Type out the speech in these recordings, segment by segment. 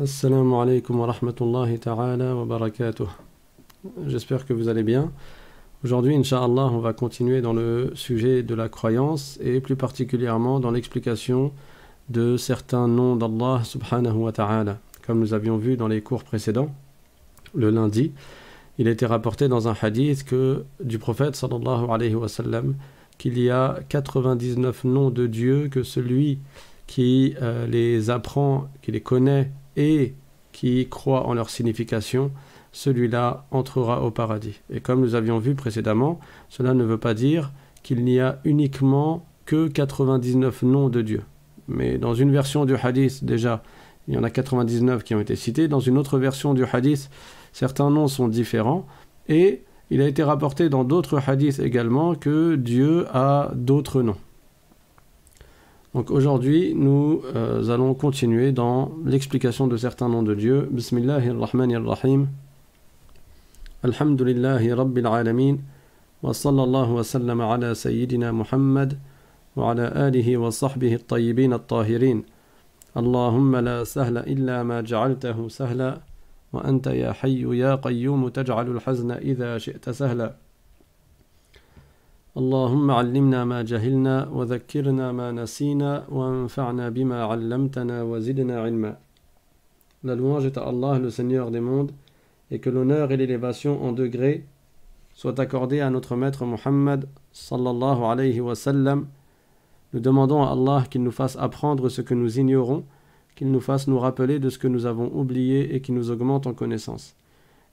Assalamu alaikum wa rahmatullahi ta'ala wa barakatuh. J'espère que vous allez bien. Aujourd'hui, inshallah, on va continuer dans le sujet de la croyance et plus particulièrement dans l'explication de certains noms d'Allah subhanahu wa ta'ala. Comme nous avions vu dans les cours précédents, le lundi, il était rapporté dans un hadith que, du prophète sallallahu alayhi wa sallam qu'il y a 99 noms de Dieu que celui qui euh, les apprend, qui les connaît et qui croit en leur signification, celui-là entrera au paradis. Et comme nous avions vu précédemment, cela ne veut pas dire qu'il n'y a uniquement que 99 noms de Dieu. Mais dans une version du hadith, déjà, il y en a 99 qui ont été cités. Dans une autre version du hadith, certains noms sont différents. Et il a été rapporté dans d'autres hadiths également que Dieu a d'autres noms. Donc aujourd'hui, nous euh, allons continuer dans l'explication de certains noms de Dieu. Bismillahirrahmanirrahim. Alhamdulillahi Rabbil Alamin. Wa sallallahu wa sallam ala Sayyidina Muhammad wa ala alihi wa sahbihi at-tayyibin at-tahirin. Allahumma la sahla illa ma ja'altahu sahla wa anta ya hayyu ya qayyumu taj'alul hazna idha shi'ta sahla. اللهم La louange est à Allah le Seigneur des mondes et que l'honneur et l'élévation en degrés soient accordés à notre maître Muhammad sallallahu alayhi wa Nous demandons à Allah qu'il nous fasse apprendre ce que nous ignorons, qu'il nous fasse nous rappeler de ce que nous avons oublié et qu'il nous augmente en connaissance.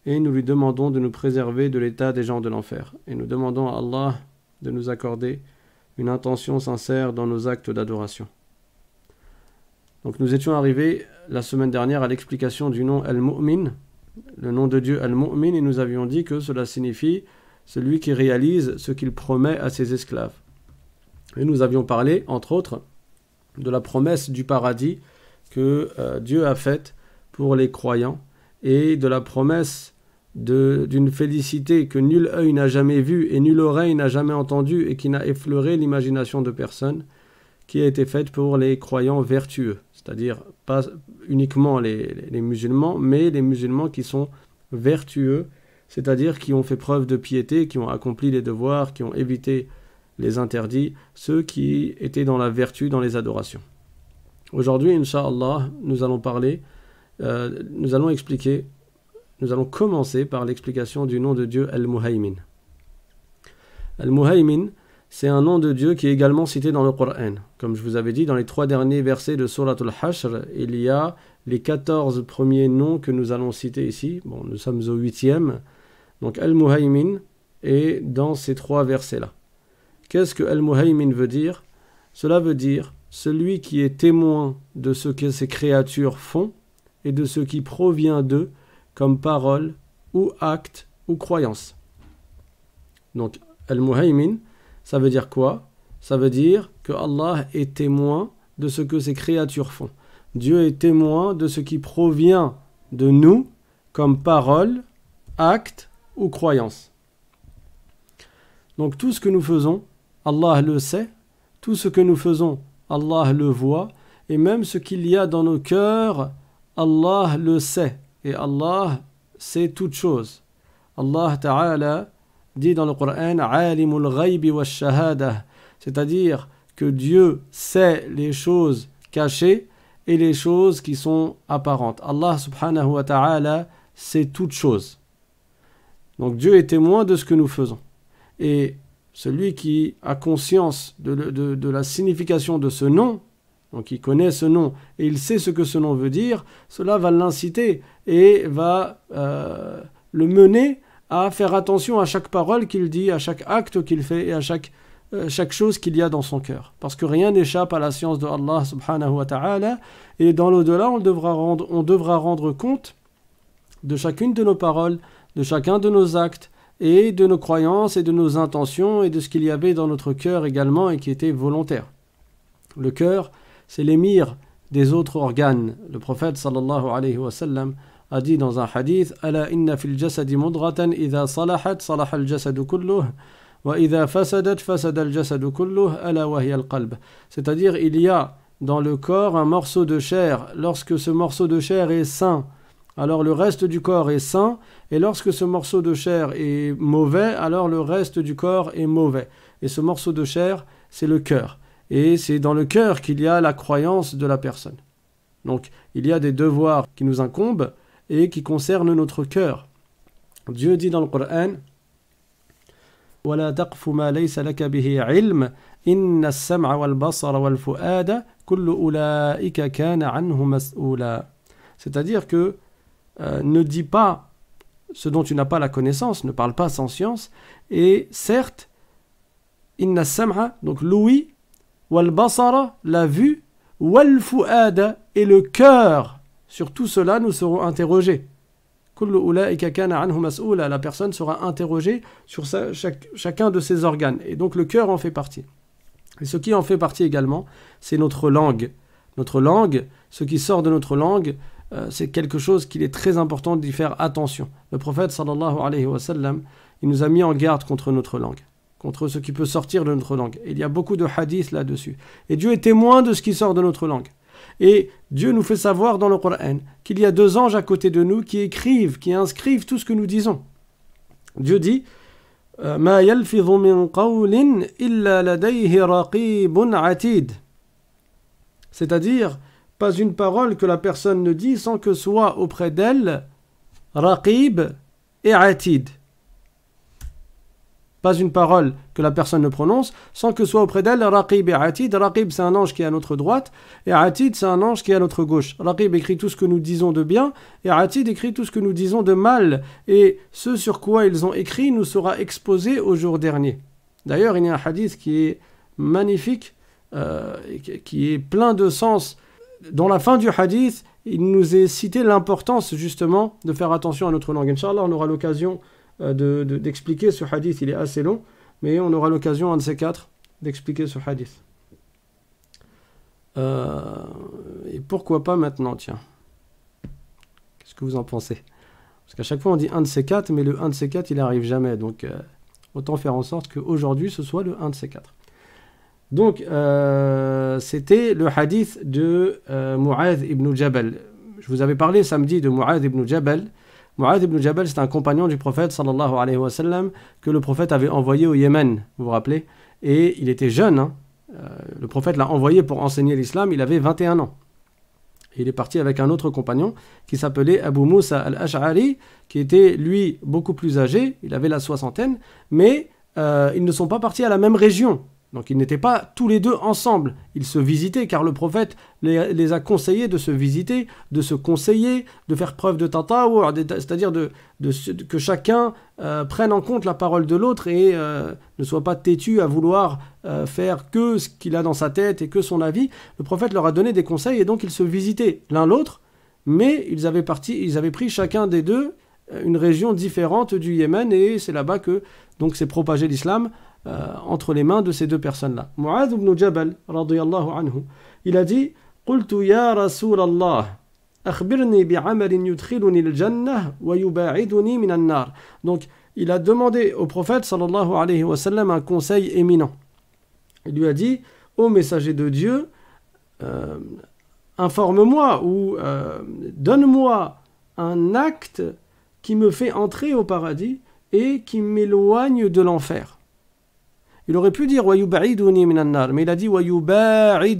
Et nous lui demandons de nous préserver de l'état des gens de l'enfer. Et nous demandons à Allah de nous accorder une intention sincère dans nos actes d'adoration. Donc nous étions arrivés la semaine dernière à l'explication du nom Al-Mu'min, le nom de Dieu Al-Mu'min, et nous avions dit que cela signifie celui qui réalise ce qu'il promet à ses esclaves. Et nous avions parlé, entre autres, de la promesse du paradis que euh, Dieu a faite pour les croyants et de la promesse d'une félicité que nul œil n'a jamais vue et nulle oreille n'a jamais entendue et qui n'a effleuré l'imagination de personne, qui a été faite pour les croyants vertueux, c'est-à-dire pas uniquement les, musulmans, mais les musulmans qui sont vertueux, c'est-à-dire qui ont fait preuve de piété, qui ont accompli les devoirs, qui ont évité les interdits, ceux qui étaient dans la vertu, dans les adorations. Aujourd'hui, Inch'Allah, nous allons parler, euh, nous allons expliquer nous allons commencer par l'explication du nom de Dieu Al-Muhaymin. Al-Muhaymin, c'est un nom de Dieu qui est également cité dans le Coran. Comme je vous avais dit, dans les trois derniers versets de Surat al-Hashr, il y a les 14 premiers noms que nous allons citer ici. Bon, nous sommes au huitième. Donc Al-Muhaymin est dans ces trois versets-là. Qu'est-ce que Al-Muhaymin veut dire Cela veut dire celui qui est témoin de ce que ces créatures font et de ce qui provient d'eux comme parole ou acte ou croyance. Donc, Al-Muhaymin, ça veut dire quoi Ça veut dire que Allah est témoin de ce que ces créatures font. Dieu est témoin de ce qui provient de nous comme parole, acte ou croyance. Donc tout ce que nous faisons, Allah le sait, tout ce que nous faisons, Allah le voit, et même ce qu'il y a dans nos cœurs, Allah le sait et Allah sait toutes choses. Allah Ta'ala dit dans le Coran Alimul wa Shahada, c'est-à-dire que Dieu sait les choses cachées et les choses qui sont apparentes. Allah Subhanahu wa Ta'ala sait toutes choses. Donc Dieu est témoin de ce que nous faisons. Et celui qui a conscience de la signification de ce nom, donc il connaît ce nom et il sait ce que ce nom veut dire, cela va l'inciter et va euh, le mener à faire attention à chaque parole qu'il dit, à chaque acte qu'il fait et à euh, chaque, chose qu'il y a dans son cœur. Parce que rien n'échappe à la science de Allah subhanahu wa ta'ala et dans l'au-delà on devra, rendre, on devra rendre compte de chacune de nos paroles, de chacun de nos actes et de nos croyances et de nos intentions et de ce qu'il y avait dans notre cœur également et qui était volontaire. Le cœur, c'est l'émir des autres organes. Le prophète sallallahu alayhi wa sallam a dit dans un hadith Ala inna fil jasadu wa fasadat jasadu C'est-à-dire il y a dans le corps un morceau de chair. Lorsque ce morceau de chair est sain, alors le reste du corps est sain, et lorsque ce morceau de chair est mauvais, alors le reste du corps est mauvais. Et ce morceau de chair, c'est le cœur et c'est dans le cœur qu'il y a la croyance de la personne. Donc il y a des devoirs qui nous incombent et qui concernent notre cœur. Dieu dit dans le Coran c'est-à-dire que euh, ne dis pas ce dont tu n'as pas la connaissance, ne parle pas sans science, et certes, inna sam'a, donc l'ouïe, wal basara, la vue, wal fu'ada, et le cœur. Sur tout cela, nous serons interrogés. La personne sera interrogée sur chacun de ses organes. Et donc le cœur en fait partie. Et ce qui en fait partie également, c'est notre langue. Notre langue, ce qui sort de notre langue, euh, c'est quelque chose qu'il est très important d'y faire attention. Le prophète sallallahu alayhi wa sallam, il nous a mis en garde contre notre langue contre ce qui peut sortir de notre langue. il y a beaucoup de hadiths là-dessus. Et Dieu est témoin de ce qui sort de notre langue. Et Dieu nous fait savoir dans le Coran qu'il y a deux anges à côté de nous qui écrivent, qui inscrivent tout ce que nous disons. Dieu dit euh, C'est-à-dire, pas une parole que la personne ne dit sans que soit auprès d'elle raqib et atid pas une parole que la personne ne prononce, sans que soit auprès d'elle Raqib et Atid. Raqib, c'est un ange qui est à notre droite, et Atid, c'est un ange qui est à notre gauche. Raqib écrit tout ce que nous disons de bien, et Atid écrit tout ce que nous disons de mal, et ce sur quoi ils ont écrit nous sera exposé au jour dernier. D'ailleurs, il y a un hadith qui est magnifique, euh, qui est plein de sens. Dans la fin du hadith, il nous est cité l'importance justement de faire attention à notre langue. Inch'Allah, on aura l'occasion euh, d'expliquer de, ce hadith. Il est assez long, mais on aura l'occasion, un de ces quatre, d'expliquer ce hadith. Euh, et pourquoi pas maintenant, tiens Qu'est-ce que vous en pensez Parce qu'à chaque fois, on dit un de ces quatre, mais le un de ces quatre, il n'arrive jamais. Donc, euh, autant faire en sorte qu'aujourd'hui, ce soit le un de ces quatre. Donc, c'était le hadith de Mu'adh ibn Jabal. Je vous avais parlé samedi de Mu'adh ibn Jabal, Mu'adh ibn Jabal, c'est un compagnon du prophète sallallahu alayhi wa que le prophète avait envoyé au Yémen, vous vous rappelez Et il était jeune, hein. euh, le prophète l'a envoyé pour enseigner l'islam, il avait 21 ans. Et il est parti avec un autre compagnon qui s'appelait Abu Musa al-Ash'ari, qui était lui beaucoup plus âgé, il avait la soixantaine, mais euh, ils ne sont pas partis à la même région. Donc ils n'étaient pas tous les deux ensemble, ils se visitaient car le prophète les, a conseillés de se visiter, de se conseiller, de faire preuve de tatawur, c'est-à-dire de, que chacun euh, prenne en compte la parole de l'autre et euh, ne soit pas têtu à vouloir euh, faire que ce qu'il a dans sa tête et que son avis. Le prophète leur a donné des conseils et donc ils se visitaient l'un l'autre, mais ils avaient, parti, ils avaient pris chacun des deux une région différente du Yémen et c'est là-bas que donc s'est propagé l'islam euh, entre les mains de ces deux personnes-là. Mu'adh ibn Jabal, radiyallahu anhu, il a dit قلت يا رسول الله أخبرني بعمل يدخلني الجنة ويباعدني من النار. Donc il a demandé au prophète sallallahu alayhi wa sallam un conseil éminent. Il lui a dit Ô messager de Dieu, euh, informe-moi ou euh, donne-moi un acte qui me fait entrer au paradis et qui m'éloigne de l'enfer. Il aurait pu dire mais il a dit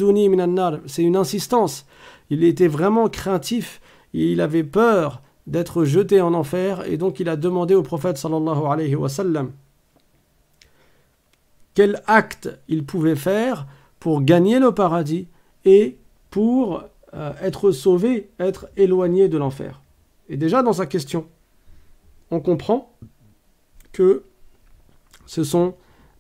C'est une insistance. Il était vraiment craintif. il avait peur d'être jeté en enfer et donc il a demandé au prophète quel acte il pouvait faire pour gagner le paradis et pour euh, être sauvé, être éloigné de l'enfer. Et déjà dans sa question, on comprend que ce sont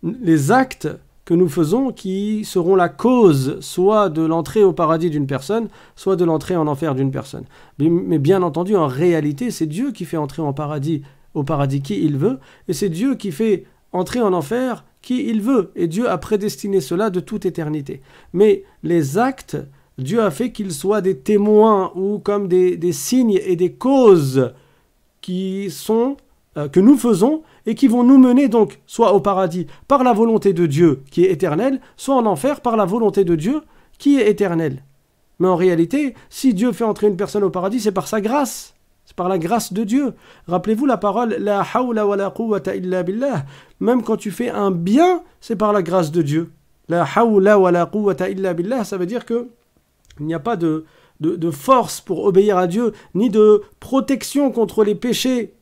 les actes que nous faisons qui seront la cause soit de l'entrée au paradis d'une personne, soit de l'entrée en enfer d'une personne. Mais bien entendu, en réalité, c'est Dieu qui fait entrer en paradis, au paradis qui il veut, et c'est Dieu qui fait entrer en enfer qui il veut, et Dieu a prédestiné cela de toute éternité. Mais les actes, Dieu a fait qu'ils soient des témoins ou comme des, des signes et des causes sont euh, que nous faisons et qui vont nous mener donc soit au paradis par la volonté de Dieu qui est éternel soit en enfer par la volonté de Dieu qui est éternel Mais en réalité, si Dieu fait entrer une personne au paradis, c'est par sa grâce. C'est par la grâce de Dieu. Rappelez-vous la parole La hawla wa la quwwata illa billah. Même quand tu fais un bien, c'est par la grâce de Dieu. La hawla wa la quwwata illa billah, ça veut dire que il n'y a pas de de, force pour obéir à Dieu, ni de protection contre les péchés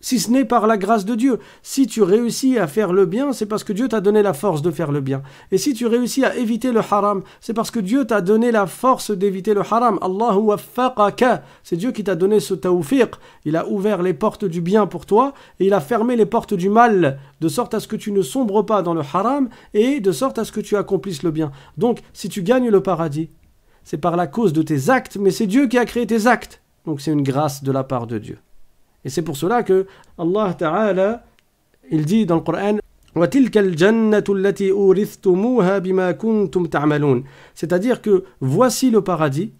si ce n'est par la grâce de Dieu. Si tu réussis à faire le bien, c'est parce que Dieu t'a donné la force de faire le bien. Et si tu réussis à éviter le haram, c'est parce que Dieu t'a donné la force d'éviter le haram. Allahu waffaqaka. C'est Dieu qui t'a donné ce tawfiq. Il a ouvert les portes du bien pour toi et il a fermé les portes du mal, de sorte à ce que tu ne sombres pas dans le haram et de sorte à ce que tu accomplisses le bien. Donc, si tu gagnes le paradis, c'est par la cause de tes actes, mais c'est Dieu qui a créé tes actes. Donc c'est une grâce de la part de Dieu. Et c'est pour cela que Allah Ta'ala, il dit dans le Coran, c'est-à-dire que voici le paradis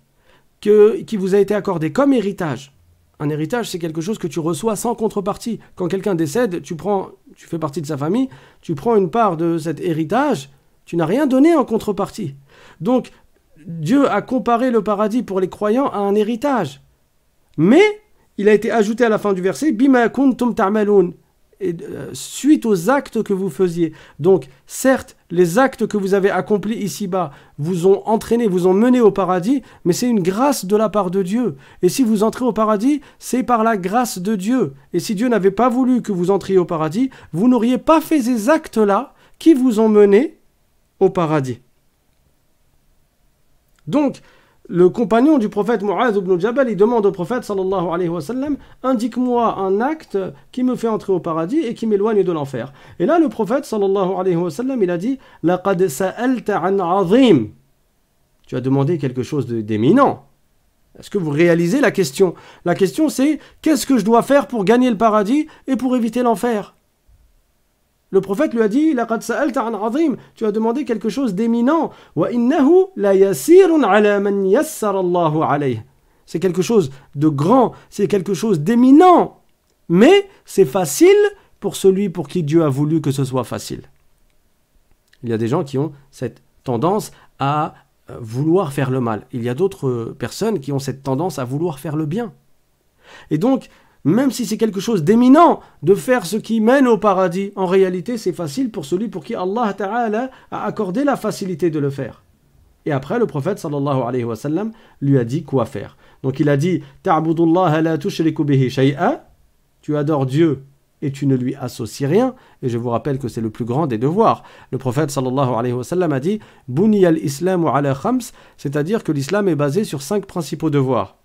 que, qui vous a été accordé comme héritage. Un héritage, c'est quelque chose que tu reçois sans contrepartie. Quand quelqu'un décède, tu prends, tu fais partie de sa famille, tu prends une part de cet héritage, tu n'as rien donné en contrepartie. Donc Dieu a comparé le paradis pour les croyants à un héritage. Mais il a été ajouté à la fin du verset bima kuntum ta'malun euh, suite aux actes que vous faisiez. Donc, certes, les actes que vous avez accomplis ici-bas vous ont entraîné, vous ont mené au paradis, mais c'est une grâce de la part de Dieu. Et si vous entrez au paradis, c'est par la grâce de Dieu. Et si Dieu n'avait pas voulu que vous entriez au paradis, vous n'auriez pas fait ces actes-là qui vous ont mené au paradis. Donc, le compagnon du prophète Mu'az ibn Jabal, il demande au prophète sallallahu alayhi wa sallam Indique-moi un acte qui me fait entrer au paradis et qui m'éloigne de l'enfer. Et là, le prophète sallallahu alayhi wa sallam, il a dit Tu as demandé quelque chose d'éminent. Est-ce que vous réalisez la question La question, c'est Qu'est-ce que je dois faire pour gagner le paradis et pour éviter l'enfer le prophète lui a dit Tu as demandé quelque chose d'éminent. C'est quelque chose de grand, c'est quelque chose d'éminent. Mais c'est facile pour celui pour qui Dieu a voulu que ce soit facile. Il y a des gens qui ont cette tendance à euh, vouloir faire le mal. Il y a d'autres euh, personnes qui ont cette tendance à vouloir faire le bien. Et donc, même si c'est quelque chose d'éminent de faire ce qui mène au paradis, en réalité c'est facile pour celui pour qui Allah Ta'ala a accordé la facilité de le faire. Et après, le prophète sallallahu alayhi wa sallam lui a dit quoi faire. Donc il a dit Tu adores Dieu et tu ne lui associes rien. Et je vous rappelle que c'est le plus grand des devoirs. Le prophète sallallahu alayhi wa sallam a dit c'est-à-dire que l'islam est basé sur cinq principaux devoirs.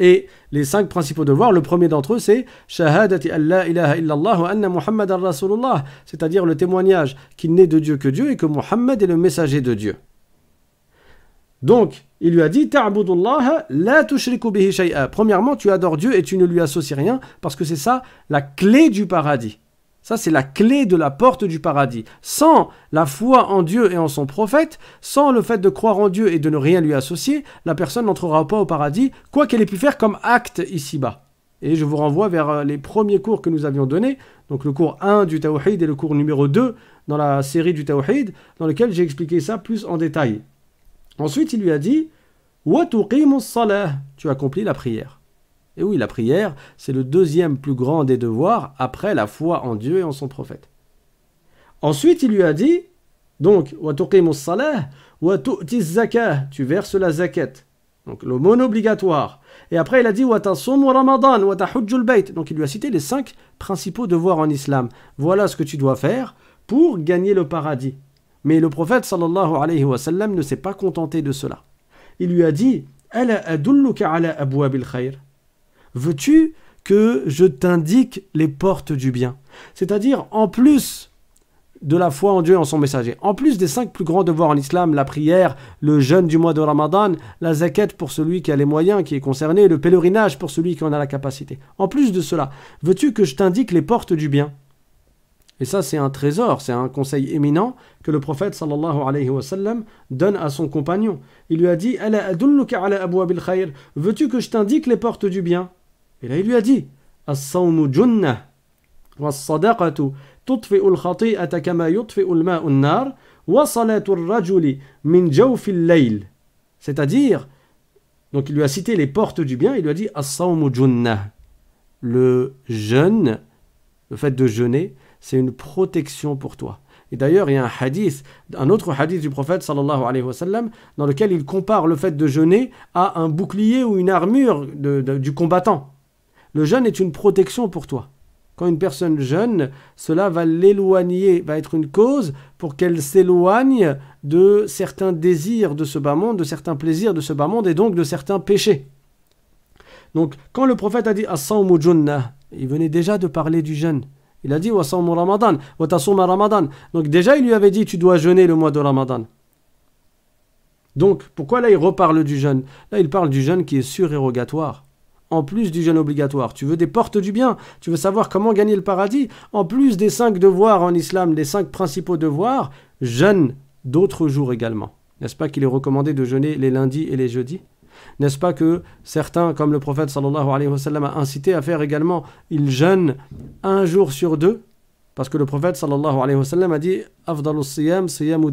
Et les cinq principaux devoirs, le premier d'entre eux, c'est Shahadati Allah ilaha anna Rasulullah, c'est-à-dire le témoignage qu'il n'est de Dieu que Dieu et que Muhammad est le messager de Dieu. Donc, il lui a dit la tushriku Premièrement, tu adores Dieu et tu ne lui associes rien parce que c'est ça la clé du paradis. Ça, c'est la clé de la porte du paradis. Sans la foi en Dieu et en son prophète, sans le fait de croire en Dieu et de ne rien lui associer, la personne n'entrera pas au paradis, quoi qu'elle ait pu faire comme acte ici-bas. Et je vous renvoie vers euh, les premiers cours que nous avions donnés, donc le cours 1 du Tawhid et le cours numéro 2 dans la série du Tawhid, dans lequel j'ai expliqué ça plus en détail. Ensuite, il lui a dit Tu accomplis la prière. Et oui, la prière, c'est le deuxième plus grand des devoirs après la foi en Dieu et en son prophète. Ensuite, il lui a dit donc, tu verses la zakat. Donc, l'aumône obligatoire. Et après, il a dit Donc, il lui a cité les cinq principaux devoirs en islam. Voilà ce que tu dois faire pour gagner le paradis. Mais le prophète sallallahu alayhi wa sallam ne s'est pas contenté de cela. Il lui a dit Ala adulluka ala khair. Veux-tu que je t'indique les portes du bien C'est-à-dire, en plus de la foi en Dieu et en son messager, en plus des cinq plus grands devoirs en islam, la prière, le jeûne du mois de Ramadan, la zakat pour celui qui a les moyens, qui est concerné, le pèlerinage pour celui qui en a la capacité. En plus de cela, veux-tu que je t'indique les portes du bien et ça, c'est un trésor, c'est un conseil éminent que le prophète alayhi wa sallam donne à son compagnon. Il lui a dit Veux-tu que je t'indique les portes du bien et là, il lui a dit cest C'est-à-dire, donc il lui a cité les portes du bien, il lui a dit Le jeûne, le fait de jeûner, c'est une protection pour toi. Et d'ailleurs, il y a un hadith, un autre hadith du prophète sallallahu alayhi wa dans lequel il compare le fait de jeûner à un bouclier ou une armure du combattant. Le jeûne est une protection pour toi. Quand une personne jeûne, cela va l'éloigner, va être une cause pour qu'elle s'éloigne de certains désirs de ce bas monde, de certains plaisirs de ce bas monde et donc de certains péchés. Donc, quand le prophète a dit à Junna, il venait déjà de parler du jeûne. Il a dit Wa ramadan, wa ramadan. Donc, déjà, il lui avait dit Tu dois jeûner le mois de ramadan. Donc, pourquoi là il reparle du jeûne Là, il parle du jeûne qui est surérogatoire en plus du jeûne obligatoire. Tu veux des portes du bien, tu veux savoir comment gagner le paradis. En plus des cinq devoirs en islam, les cinq principaux devoirs, jeûne d'autres jours également. N'est-ce pas qu'il est recommandé de jeûner les lundis et les jeudis N'est-ce pas que certains, comme le prophète sallallahu alayhi wa sallam, a incité à faire également, ils jeûnent un jour sur deux Parce que le prophète sallallahu alayhi wa sallam a dit « Afdalus siyam siyamu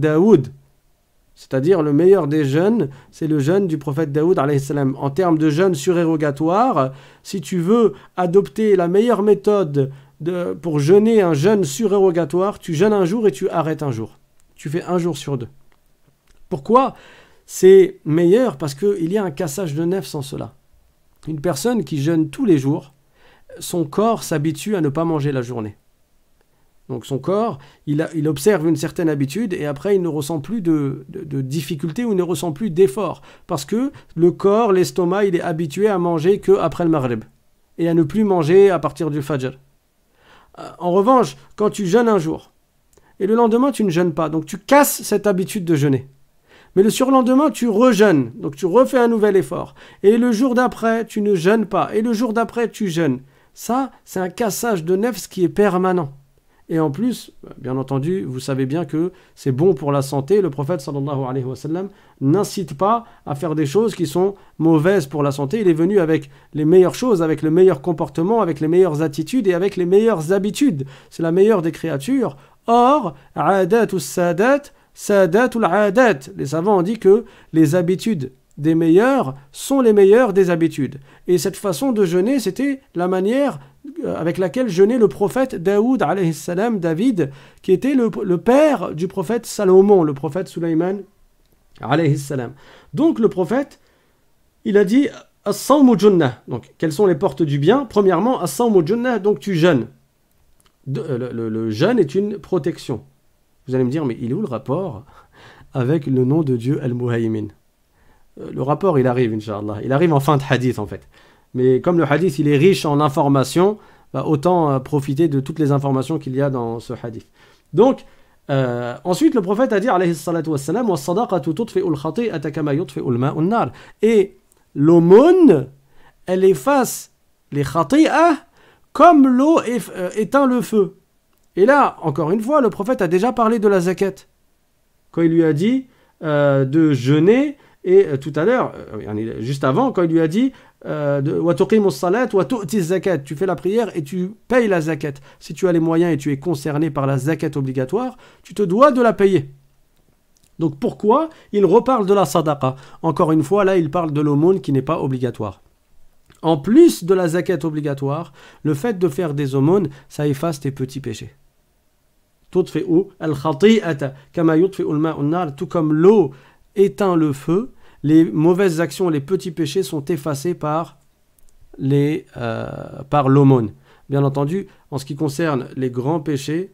c'est-à-dire le meilleur des jeunes, c'est le jeûne du prophète Daoud salam. En termes de jeûne surérogatoire, si tu veux adopter la meilleure méthode de, pour jeûner un jeûne surérogatoire, tu jeûnes un jour et tu arrêtes un jour. Tu fais un jour sur deux. Pourquoi c'est meilleur Parce qu'il y a un cassage de nef sans cela. Une personne qui jeûne tous les jours, son corps s'habitue à ne pas manger la journée. Donc son corps, il, observe une certaine habitude et après il ne ressent plus de, difficultés ou il ne ressent plus d'efforts. Parce que le corps, l'estomac, il est habitué à manger qu'après le Maghrib, et à ne plus manger à partir du Fajr. Euh, en revanche, quand tu jeûnes un jour et le lendemain tu ne jeûnes pas, donc tu casses cette habitude de jeûner. Mais le surlendemain, tu rejeûnes, donc tu refais un nouvel effort. Et le jour d'après, tu ne jeûnes pas. Et le jour d'après, tu jeûnes. Ça, c'est un cassage de nefs qui est permanent. Et en plus, bien entendu, vous savez bien que c'est bon pour la santé. Le prophète sallallahu alayhi wa sallam n'incite pas à faire des choses qui sont mauvaises pour la santé. Il est venu avec les meilleures choses, avec le meilleur comportement, avec les meilleures attitudes et avec les meilleures habitudes. C'est la meilleure des créatures. Or, adat ou sadat, sadat ou adat. Les savants ont dit que les habitudes des meilleurs sont les meilleures des habitudes. Et cette façon de jeûner, c'était la manière euh, avec laquelle jeûnait le prophète Daoud, salam, David, qui était le, père du prophète Salomon, le prophète Sulaiman. Salam. Donc le prophète, il a dit Donc quelles sont les portes du bien Premièrement, donc tu jeûnes. Euh, le, jeûne est une protection. Vous allez me dire, mais il est où le rapport avec le nom de Dieu Al-Muhaymin euh, Le rapport, il arrive, Inch'Allah. Il arrive en fin de hadith, en fait. Mais comme le hadith, il est riche en informations, bah, autant euh, profiter de toutes les informations qu'il y a dans ce hadith. Donc, euh, ensuite, le prophète a dit, alayhi salatu Et l'aumône, elle efface les khati'ah comme l'eau euh, éteint le feu. Et là, encore une fois, le prophète a déjà parlé de la zakat. Quand il lui a dit de jeûner, et tout à l'heure, juste avant, quand il lui a dit euh, tu fais la prière et tu payes la zakat. Si tu as les moyens et tu es concerné par la zakat obligatoire, tu te dois de la payer. Donc pourquoi il reparle de la sadaqa Encore une fois, là, il parle de l'aumône qui n'est pas obligatoire. En plus de la zakat obligatoire, le fait de faire des aumônes, ça efface tes petits péchés. Tout comme l'eau éteint le feu, les mauvaises actions, les petits péchés sont effacés par les, euh, par l'aumône. Bien entendu, en ce qui concerne les grands péchés,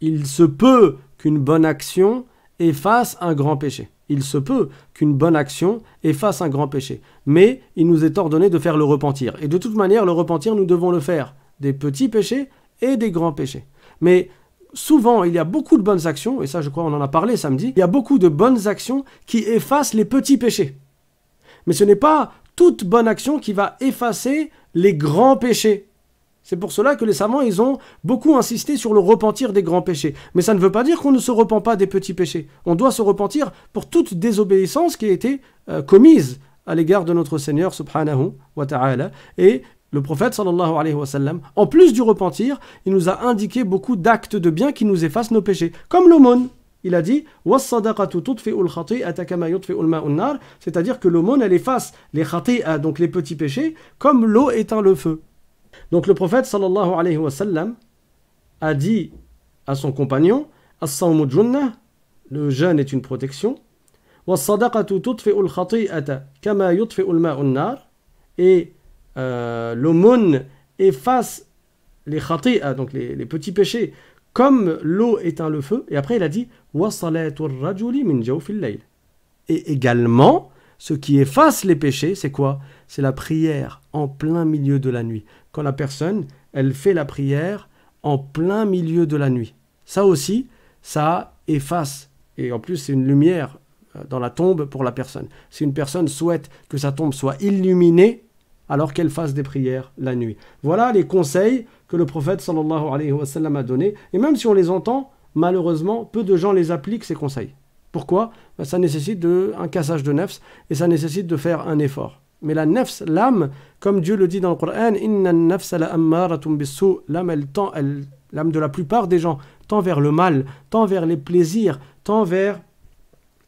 il se peut qu'une bonne action efface un grand péché. Il se peut qu'une bonne action efface un grand péché. Mais il nous est ordonné de faire le repentir. Et de toute manière, le repentir, nous devons le faire des petits péchés et des grands péchés. Mais souvent, il y a beaucoup de bonnes actions, et ça je crois on en a parlé samedi, il y a beaucoup de bonnes actions qui effacent les petits péchés. Mais ce n'est pas toute bonne action qui va effacer les grands péchés. C'est pour cela que les savants, ils ont beaucoup insisté sur le repentir des grands péchés. Mais ça ne veut pas dire qu'on ne se repent pas des petits péchés. On doit se repentir pour toute désobéissance qui a été euh, commise à l'égard de notre Seigneur subhanahu wa ta'ala et le prophète sallallahu alayhi wa en plus du repentir, il nous a indiqué beaucoup d'actes de bien qui nous effacent nos péchés, comme l'aumône. Il a dit c'est-à-dire que l'aumône elle efface les khati'a, donc les petits péchés, comme l'eau éteint le feu. Donc le prophète sallallahu alayhi wa a dit à son compagnon le jeûne est une protection. Et euh, l'aumône efface les khati'a, donc les, les, petits péchés, comme l'eau éteint le feu. Et après, il a dit Et également, ce qui efface les péchés, c'est quoi C'est la prière en plein milieu de la nuit. Quand la personne, elle fait la prière en plein milieu de la nuit. Ça aussi, ça efface. Et en plus, c'est une lumière euh, dans la tombe pour la personne. Si une personne souhaite que sa tombe soit illuminée, alors qu'elle fasse des prières la nuit. Voilà les conseils que le prophète sallallahu alayhi wa sallam a donnés. Et même si on les entend, malheureusement, peu de gens les appliquent, ces conseils. Pourquoi ben, Ça nécessite de, un cassage de nefs et ça nécessite de faire un effort. Mais la nefs, l'âme, comme Dieu le dit dans le Coran, l'âme de la plupart des gens tend vers le mal, tend vers les plaisirs, tend vers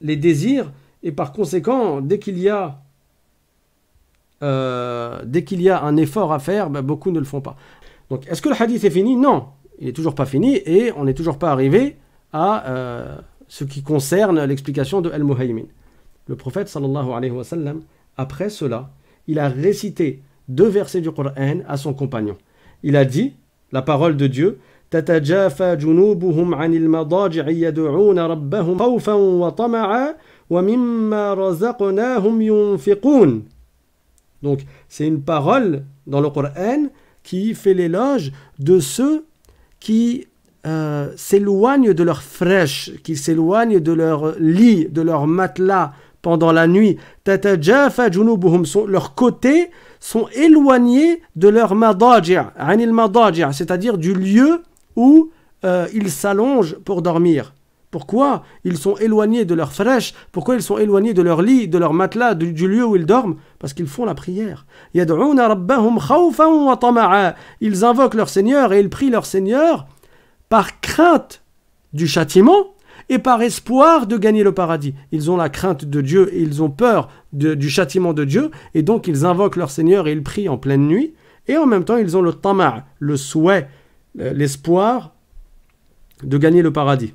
les désirs. Et par conséquent, dès qu'il y a euh, dès qu'il y a un effort à faire, bah, beaucoup ne le font pas. Donc, est-ce que le hadith est fini Non, il n'est toujours pas fini et on n'est toujours pas arrivé à euh, ce qui concerne l'explication de Al-Muhaymin. Le prophète sallallahu alayhi wa après cela, il a récité deux versets du Coran à son compagnon. Il a dit la parole de Dieu donc c'est une parole dans le Coran qui fait l'éloge de ceux qui euh, s'éloignent de leur fraîche, qui s'éloignent de leur lit, de leur matelas pendant la nuit. Leurs côtés sont éloignés de leur madaja, c'est-à-dire du lieu où euh, ils s'allongent pour dormir. Pourquoi ils sont éloignés de leur fraîche Pourquoi ils sont éloignés de leur lit, de leur matelas, du lieu où ils dorment parce qu'ils font la prière. Ils invoquent leur Seigneur et ils prient leur Seigneur par crainte du châtiment et par espoir de gagner le paradis. Ils ont la crainte de Dieu et ils ont peur du châtiment de Dieu et donc ils invoquent leur Seigneur et ils prient en pleine nuit et en même temps ils ont le tama, le souhait, euh, l'espoir de gagner le paradis.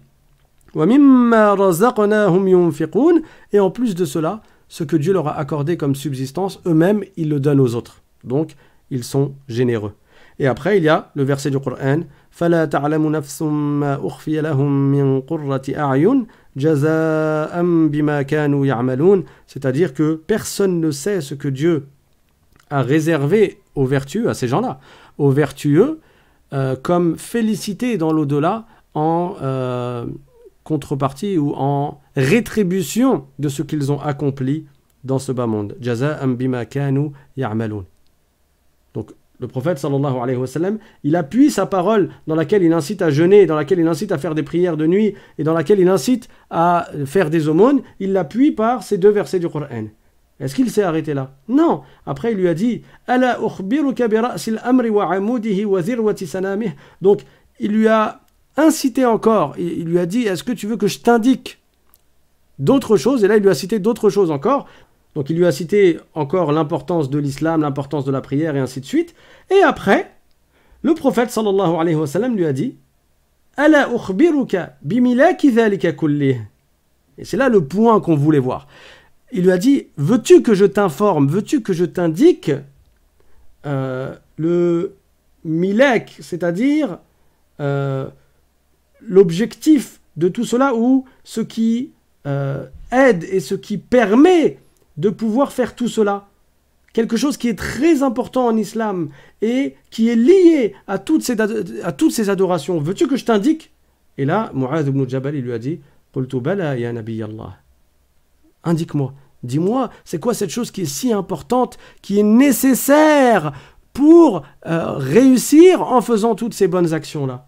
Et en plus de cela, ce que Dieu leur a accordé comme subsistance, eux-mêmes, ils le donnent aux autres. Donc, ils sont généreux. Et après, il y a le verset du Coran Fala تَعْلَمُ nafsum مَا أُخْفِيَ أَعْيُنٍ C'est-à-dire que personne ne sait ce que Dieu a réservé aux vertueux, à ces gens-là, aux vertueux, euh, comme félicité dans l'au-delà en. Euh, contrepartie ou en rétribution de ce qu'ils ont accompli dans ce bas monde. Donc le prophète sallallahu alayhi wa sallam, il appuie sa parole dans laquelle il incite à jeûner, dans laquelle il incite à faire des prières de nuit et dans laquelle il incite à faire des aumônes, il l'appuie par ces deux versets du Coran. Est-ce qu'il s'est arrêté là Non. Après, il lui a dit Donc, il lui a incité encore. Il lui a dit Est-ce que tu veux que je t'indique d'autres choses Et là, il lui a cité d'autres choses encore. Donc, il lui a cité encore l'importance de l'islam, l'importance de la prière et ainsi de suite. Et après, le prophète sallallahu alayhi wa sallam lui a dit Ala Et c'est là le point qu'on voulait voir. Il lui a dit Veux-tu que je t'informe Veux-tu que je t'indique euh, le milek, c'est-à-dire euh, l'objectif de tout cela ou ce qui euh, aide et ce qui permet de pouvoir faire tout cela. Quelque chose qui est très important en islam et qui est lié à toutes ces, à toutes ces adorations. Veux-tu que je t'indique Et là, Mu'adh ibn Jabal il lui a dit Indique-moi, dis-moi, c'est quoi cette chose qui est si importante, qui est nécessaire pour euh, réussir en faisant toutes ces bonnes actions-là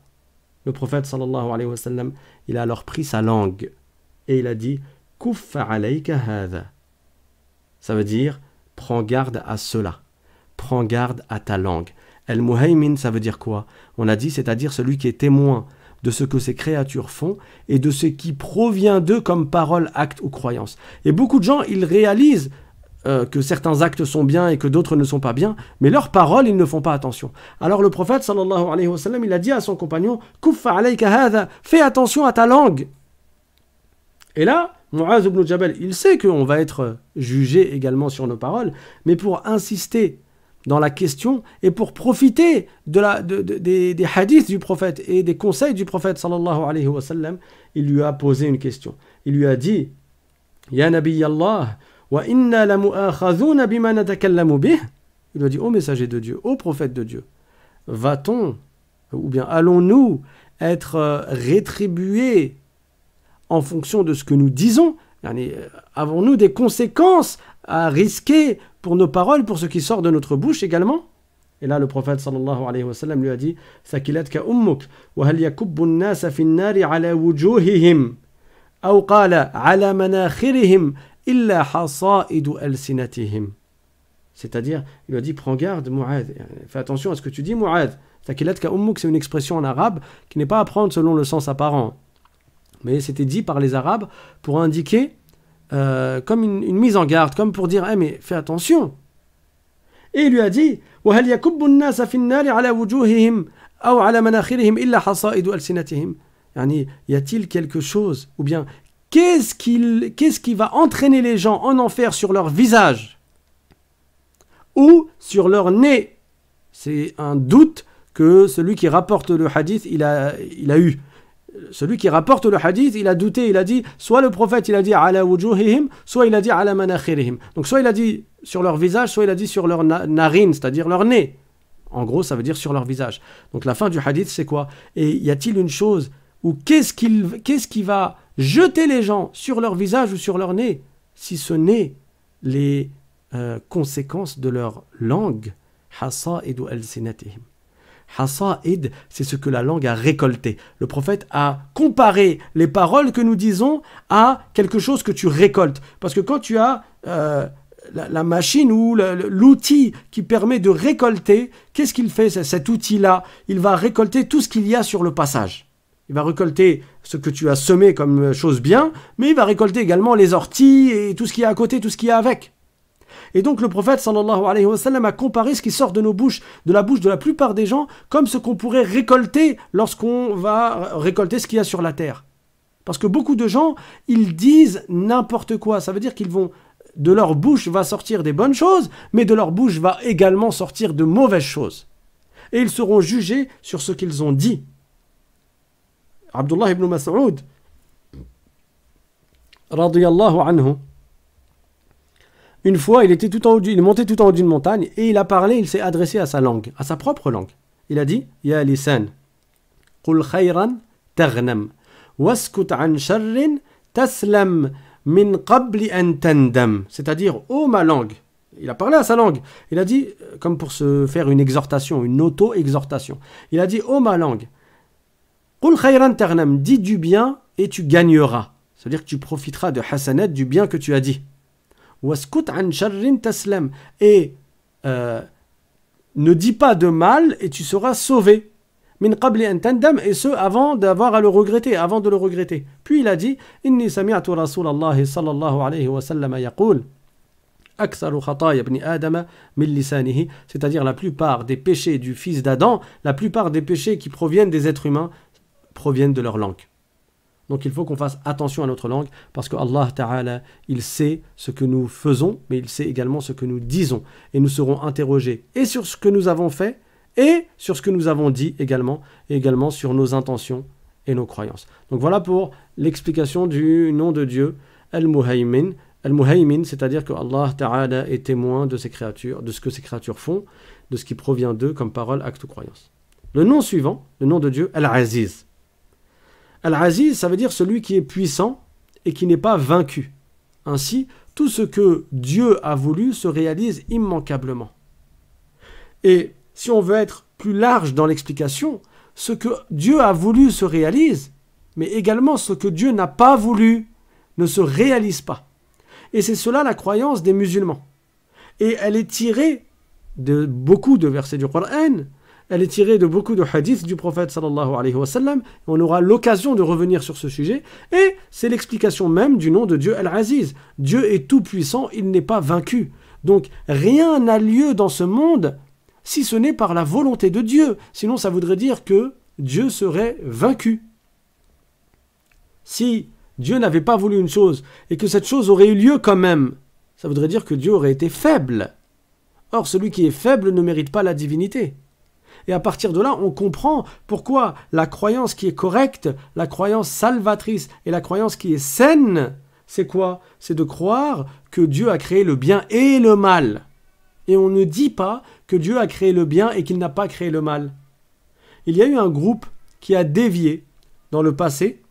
le prophète sallallahu alayhi wa sallam, il a alors pris sa langue et il a dit Kuffa alayka Ça veut dire prends garde à cela, prends garde à ta langue. El muhaymin, ça veut dire quoi On a dit, c'est-à-dire celui qui est témoin de ce que ces créatures font et de ce qui provient d'eux comme parole, acte ou croyance. Et beaucoup de gens, ils réalisent euh, que certains actes sont bien et que d'autres ne sont pas bien, mais leurs paroles, ils ne font pas attention. Alors le prophète, sallallahu alayhi wa sallam, il a dit à son compagnon, Kuffa alayka hadha, fais attention à ta langue. Et là, Mu'az ibn Jabal, il sait qu'on va être jugé également sur nos paroles, mais pour insister dans la question et pour profiter de la, des, des, hadiths du prophète et des conseils du prophète sallallahu alayhi wa sallam, il lui a posé une question. Il lui a dit, Ya Nabi Allah, il lui a dit Ô messager de Dieu, ô prophète de Dieu, va-t-on, ou bien allons-nous être euh, rétribués en fonction de ce que nous disons euh, Avons-nous des conséquences à risquer pour nos paroles, pour ce qui sort de notre bouche également Et là, le prophète sallallahu alayhi wa sallam lui a dit wa hal ala wujuhihim, cest C'est-à-dire, il lui a dit Prends garde, mouad Fais attention à ce que tu dis, mouad ummuk, c'est une expression en arabe qui n'est pas à prendre selon le sens apparent. Mais c'était dit par les Arabes pour indiquer euh, comme une, mise en garde, comme pour dire eh, mais fais attention. Et il lui a dit Y a-t-il quelque chose, ou bien Qu'est-ce qui, va entraîner les gens en enfer sur leur visage ou sur leur nez C'est un doute que celui qui rapporte le hadith, il a, eu. Celui qui rapporte le hadith, il a douté, il a dit, soit le prophète, il a dit ala wujuhihim, soit il a dit ala manakhirihim. Donc soit il a dit sur leur visage, soit il a dit sur leur narine, c'est-à-dire leur nez. En gros, ça veut dire sur leur visage. Donc la fin du hadith, c'est quoi Et y a-t-il une chose, ou qu'est-ce qui va jeter les gens sur leur visage ou sur leur nez, si ce n'est les euh, conséquences de leur langue. Hasa'id ou al-sinatihim. Hasa'id, c'est ce que la langue a récolté. Le prophète a comparé les paroles que nous disons à quelque chose que tu récoltes. Parce que quand tu as euh, la, machine ou l'outil qui permet de récolter, qu'est-ce qu'il fait cet outil-là Il va récolter tout ce qu'il y a sur le passage. Il va récolter ce que tu as semé comme chose bien, mais il va récolter également les orties et tout ce qui est a à côté, tout ce qui est avec. Et donc le prophète sallallahu alayhi wa sallam a comparé ce qui sort de nos bouches, de la bouche de la plupart des gens, comme ce qu'on pourrait récolter lorsqu'on va récolter ce qu'il y a sur la terre. Parce que beaucoup de gens, ils disent n'importe quoi. Ça veut dire qu'ils vont de leur bouche va sortir des bonnes choses, mais de leur bouche va également sortir de mauvaises choses. Et ils seront jugés sur ce qu'ils ont dit. Abdullah ibn Mas'ud, radiyallahu anhu, une fois, il était tout en haut, il montait tout en haut d'une montagne et il a parlé, il s'est adressé à sa langue, à sa propre langue. Il a dit Ya lisan, qul khayran waskut an sharrin taslam min qabli an C'est-à-dire, ô ma langue, il a parlé à sa langue. Il a dit, comme pour se faire une exhortation, une auto-exhortation. Il a dit, ô ma langue, dis du bien et tu gagneras. C'est-à-dire que tu profiteras de hasanat, du bien que tu as dit. Et euh, ne dis pas de mal et tu seras sauvé. et ce avant d'avoir à le regretter, avant de le regretter. Puis il a dit c'est-à-dire la plupart des péchés du fils d'Adam, la plupart des péchés qui proviennent des êtres humains, proviennent de leur langue. Donc il faut qu'on fasse attention à notre langue parce que Allah Ta'ala, il sait ce que nous faisons, mais il sait également ce que nous disons. Et nous serons interrogés et sur ce que nous avons fait et sur ce que nous avons dit également, et également sur nos intentions et nos croyances. Donc voilà pour l'explication du nom de Dieu, Al-Muhaymin. Al-Muhaymin, c'est-à-dire que Allah Ta'ala est témoin de ses créatures, de ce que ces créatures font, de ce qui provient d'eux comme parole, acte ou croyance. Le nom suivant, le nom de Dieu, Al-Aziz. Al-Aziz, ça veut dire celui qui est puissant et qui n'est pas vaincu. Ainsi, tout ce que Dieu a voulu se réalise immanquablement. Et si on veut être plus large dans l'explication, ce que Dieu a voulu se réalise, mais également ce que Dieu n'a pas voulu ne se réalise pas. Et c'est cela la croyance des musulmans. Et elle est tirée de beaucoup de versets du Coran, elle est tirée de beaucoup de hadiths du prophète sallallahu alayhi wa sallam. On aura l'occasion de revenir sur ce sujet. Et c'est l'explication même du nom de Dieu Al-Aziz. Dieu est tout-puissant, il n'est pas vaincu. Donc rien n'a lieu dans ce monde si ce n'est par la volonté de Dieu. Sinon ça voudrait dire que Dieu serait vaincu. Si Dieu n'avait pas voulu une chose et que cette chose aurait eu lieu quand même, ça voudrait dire que Dieu aurait été faible. Or, celui qui est faible ne mérite pas la divinité. Et à partir de là, on comprend pourquoi la croyance qui est correcte, la croyance salvatrice et la croyance qui est saine, c'est quoi C'est de croire que Dieu a créé le bien et le mal. Et on ne dit pas que Dieu a créé le bien et qu'il n'a pas créé le mal. Il y a eu un groupe qui a dévié dans le passé.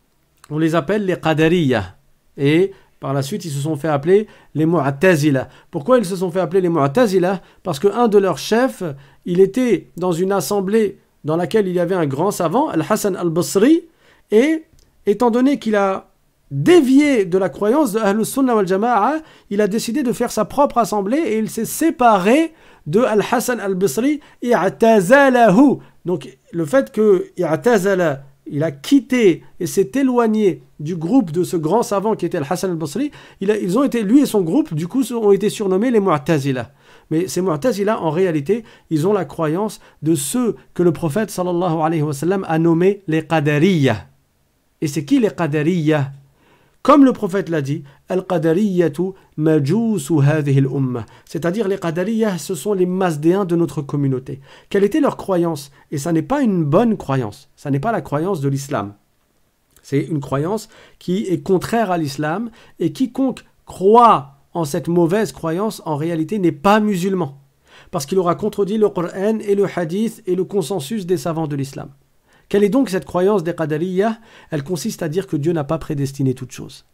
On les appelle les Qadariyah. Et par la suite, ils se sont fait appeler les Mu'tazila. Pourquoi ils se sont fait appeler les Mu'tazila Parce qu'un de leurs chefs, il était dans une assemblée dans laquelle il y avait un grand savant, Al-Hassan al-Basri, et étant donné qu'il a dévié de la croyance de al Sunnah wal Jama'a, il a décidé de faire sa propre assemblée et il s'est séparé de Al-Hassan al-Basri, et Donc le fait que il a quitté et s'est éloigné du groupe de ce grand savant qui était le Hassan al-Basri. ils ont été, lui et son groupe, du coup, ont été surnommés les Mu'tazila. Mais ces Mu'tazila, en réalité, ils ont la croyance de ceux que le prophète sallallahu a nommés les Qadariyah. Et c'est qui les Qadariyah comme le prophète l'a dit, c'est-à-dire les Qadariyah, ce sont les masdéens de notre communauté. Quelle était leur croyance Et ça n'est pas une bonne croyance, ça n'est pas la croyance de l'islam. C'est une croyance qui est contraire à l'islam et quiconque croit en cette mauvaise croyance en réalité n'est pas musulman parce qu'il aura contredit le Coran et le Hadith et le consensus des savants de l'islam. Quelle est donc cette croyance des Qadariyah Elle consiste à dire que Dieu n'a pas prédestiné toute chose.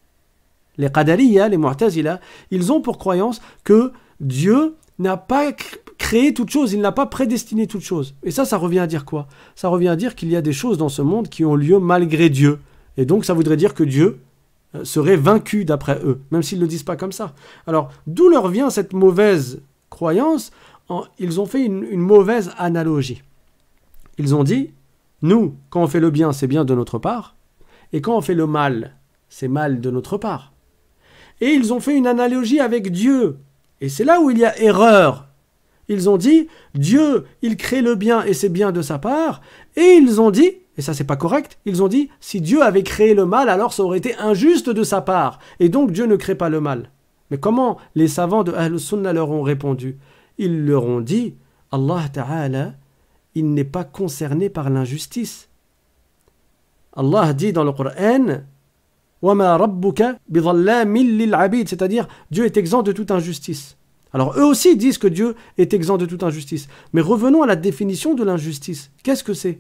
Les Qadariyah, les Mu'tazila, ils ont pour croyance que Dieu n'a pas créé toute chose, il n'a pas prédestiné toute chose. Et ça, ça revient à dire quoi Ça revient à dire qu'il y a des choses dans ce monde qui ont lieu malgré Dieu. Et donc, ça voudrait dire que Dieu euh, serait vaincu d'après eux, même s'ils ne le disent pas comme ça. Alors, d'où leur vient cette mauvaise croyance Ils ont fait une mauvaise analogie. Ils ont dit, nous, quand on fait le bien, c'est bien de notre part, et quand on fait le mal, c'est mal de notre part. Et ils ont fait une analogie avec Dieu, et c'est là où il y a erreur. Ils ont dit, Dieu, il crée le bien et c'est bien de sa part, et ils ont dit, et ça c'est pas correct, ils ont dit, si Dieu avait créé le mal, alors ça aurait été injuste de sa part, et donc Dieu ne crée pas le mal. Mais comment les savants de Ahl Sunnah leur ont répondu Ils leur ont dit, Allah Ta'ala, il n'est pas concerné par l'injustice. Allah dit dans le Coran c'est-à-dire Dieu est exempt de toute injustice. Alors eux aussi disent que Dieu est exempt de toute injustice. Mais revenons à la définition de l'injustice. Qu'est-ce que c'est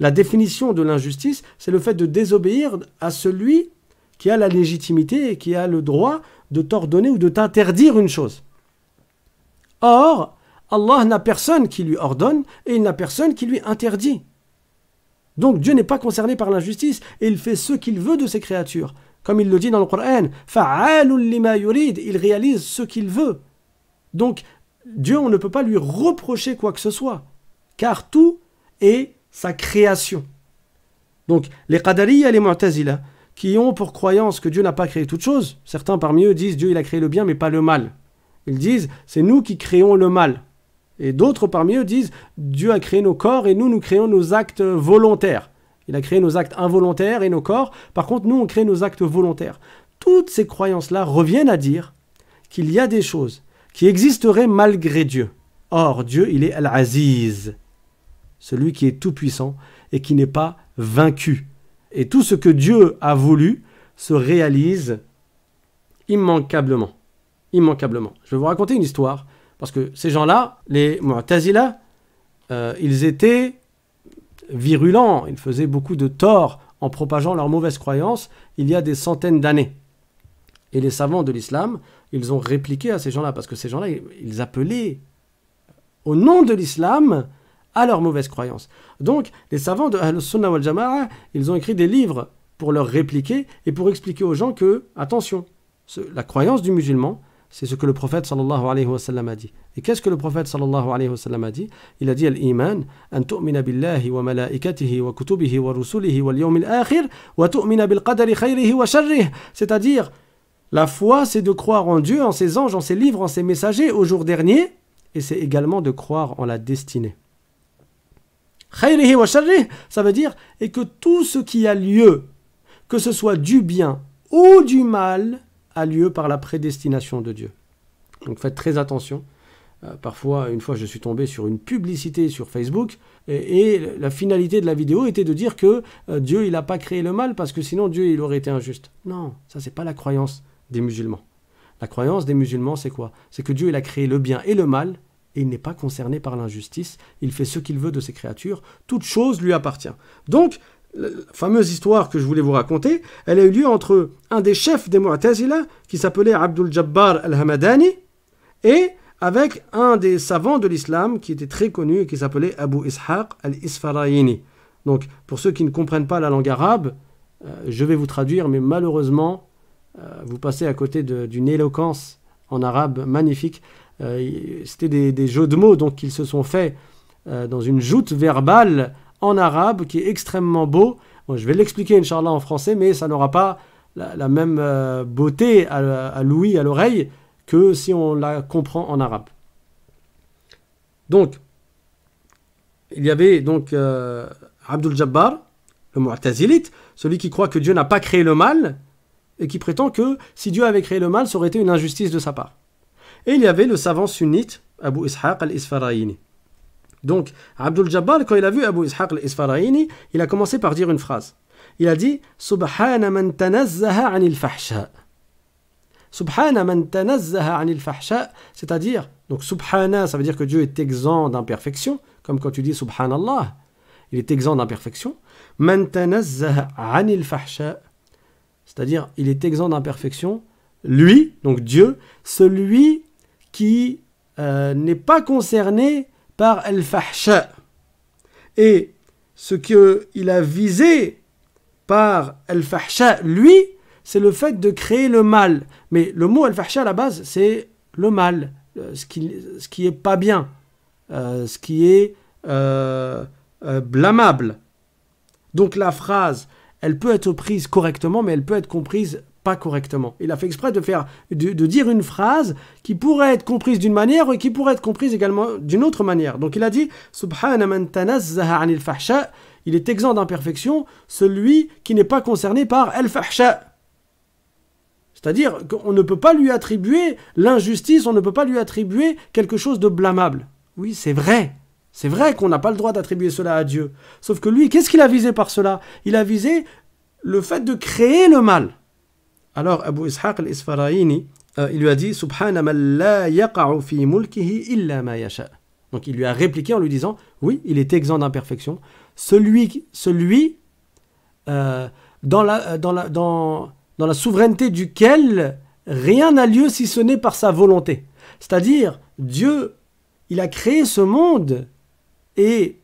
La définition de l'injustice, c'est le fait de désobéir à celui qui a la légitimité et qui a le droit de t'ordonner ou de t'interdire une chose. Or, Allah n'a personne qui lui ordonne et il n'a personne qui lui interdit. Donc Dieu n'est pas concerné par l'injustice et il fait ce qu'il veut de ses créatures. Comme il le dit dans le Coran, il réalise ce qu'il veut. Donc Dieu, on ne peut pas lui reprocher quoi que ce soit, car tout est sa création. Donc les Qadariya et les Mu'tazila, qui ont pour croyance que Dieu n'a pas créé toute chose, certains parmi eux disent Dieu il a créé le bien mais pas le mal. Ils disent c'est nous qui créons le mal. Et d'autres parmi eux disent Dieu a créé nos corps et nous, nous créons nos actes volontaires. Il a créé nos actes involontaires et nos corps. Par contre, nous, on crée nos actes volontaires. Toutes ces croyances-là reviennent à dire qu'il y a des choses qui existeraient malgré Dieu. Or, Dieu, il est al celui qui est tout-puissant et qui n'est pas vaincu. Et tout ce que Dieu a voulu se réalise immanquablement. Immanquablement. Je vais vous raconter une histoire parce que ces gens-là, les Mu'tazila, euh, ils étaient virulents, ils faisaient beaucoup de tort en propageant leurs mauvaises croyances il y a des centaines d'années. Et les savants de l'islam, ils ont répliqué à ces gens-là, parce que ces gens-là, ils appelaient au nom de l'islam à leurs mauvaises croyances. Donc, les savants de al sunnah wal Jama'a, ils ont écrit des livres pour leur répliquer et pour expliquer aux gens que, attention, la croyance du musulman, c'est ce que le prophète sallallahu alayhi wa sallam a dit. Et qu'est-ce que le prophète sallallahu alayhi wa sallam a dit Il a dit à l'Iman, « an tu'mina billahi wa malaikatihi wa kutubihi wa rusulihi wa al akhir wa tu'mina bil khayrihi wa sharrihi. C'est-à-dire, la foi, c'est de croire en Dieu, en ses anges, en ses livres, en ses messagers au jour dernier, et c'est également de croire en la destinée. Khayrihi wa sharrihi » ça veut dire, et que tout ce qui a lieu, que ce soit du bien ou du mal, a lieu par la prédestination de Dieu. Donc faites très attention. Euh, parfois, une fois, je suis tombé sur une publicité sur Facebook et, la finalité de la vidéo était de dire que euh, Dieu, il n'a pas créé le mal parce que sinon Dieu, il aurait été injuste. Non, ça, c'est pas la croyance des musulmans. La croyance des musulmans, c'est quoi C'est que Dieu, il a créé le bien et le mal et il n'est pas concerné par l'injustice. Il fait ce qu'il veut de ses créatures. Toute chose lui appartient. Donc, la fameuse histoire que je voulais vous raconter, elle a eu lieu entre un des chefs des Mu'tazila, qui s'appelait Abdul Jabbar al-Hamadani, et avec un des savants de l'islam qui était très connu et qui s'appelait Abu Ishaq al-Isfarayini. Donc, pour ceux qui ne comprennent pas la langue arabe, euh, je vais vous traduire, mais malheureusement, euh, vous passez à côté d'une éloquence en arabe magnifique. Euh, c'était des, des, jeux de mots donc qu'ils se sont faits dans une joute verbale en arabe qui est extrêmement beau. je vais l'expliquer, Inch'Allah, en français, mais ça n'aura pas la, même euh, beauté à, l'ouïe, à l'oreille, que si on la comprend en arabe. Donc, il y avait donc euh, Abdul Jabbar, le Mu'tazilite, celui qui croit que Dieu n'a pas créé le mal et qui prétend que si Dieu avait créé le mal, ça aurait été une injustice de sa part. Et il y avait le savant sunnite Abu Ishaq al-Isfarayini. Donc, Abdul Jabbar, quand il a vu Abu Ishaq al il a commencé par dire une phrase. Il a dit Subhana man tanazzaha anil fahsha. man tanazzaha anil fahsha, c'est-à-dire, donc Subhana, ça veut dire que Dieu est exempt d'imperfection, comme quand tu dis Subhanallah, il est exempt d'imperfection. Man tanazzaha anil fahsha, c'est-à-dire, il est exempt d'imperfection, lui, donc Dieu, celui qui euh, n'est pas concerné par Al-Fahsha. Et ce qu'il a visé par Al-Fahsha, lui, c'est le fait de créer le mal. Mais le mot Al-Fahsha à la base, c'est le mal, euh, ce qui, ce qui est pas bien, euh, ce qui est euh, blâmable. Donc la phrase, elle peut être prise correctement, mais elle peut être comprise pas correctement. Il a fait exprès de, faire, de, dire une phrase qui pourrait être comprise d'une manière et qui pourrait être comprise également d'une autre manière. Donc il a dit il est exempt d'imperfection, celui qui n'est pas concerné par al fahsha. C'est-à-dire qu'on ne peut pas lui attribuer l'injustice, on ne peut pas lui attribuer quelque chose de blâmable. Oui, c'est vrai. C'est vrai qu'on n'a pas le droit d'attribuer cela à Dieu. Sauf que lui, qu'est-ce qu'il a visé par cela Il a visé le fait de créer le mal. Alors Abu Ishaq al-Isfaraini, euh, il lui a dit Donc il lui a répliqué en lui disant Oui, il est exempt d'imperfection. Celui, celui euh, dans, la, euh, dans, la, dans, dans la souveraineté duquel rien n'a lieu si ce n'est par sa volonté. C'est-à-dire, Dieu, il a créé ce monde et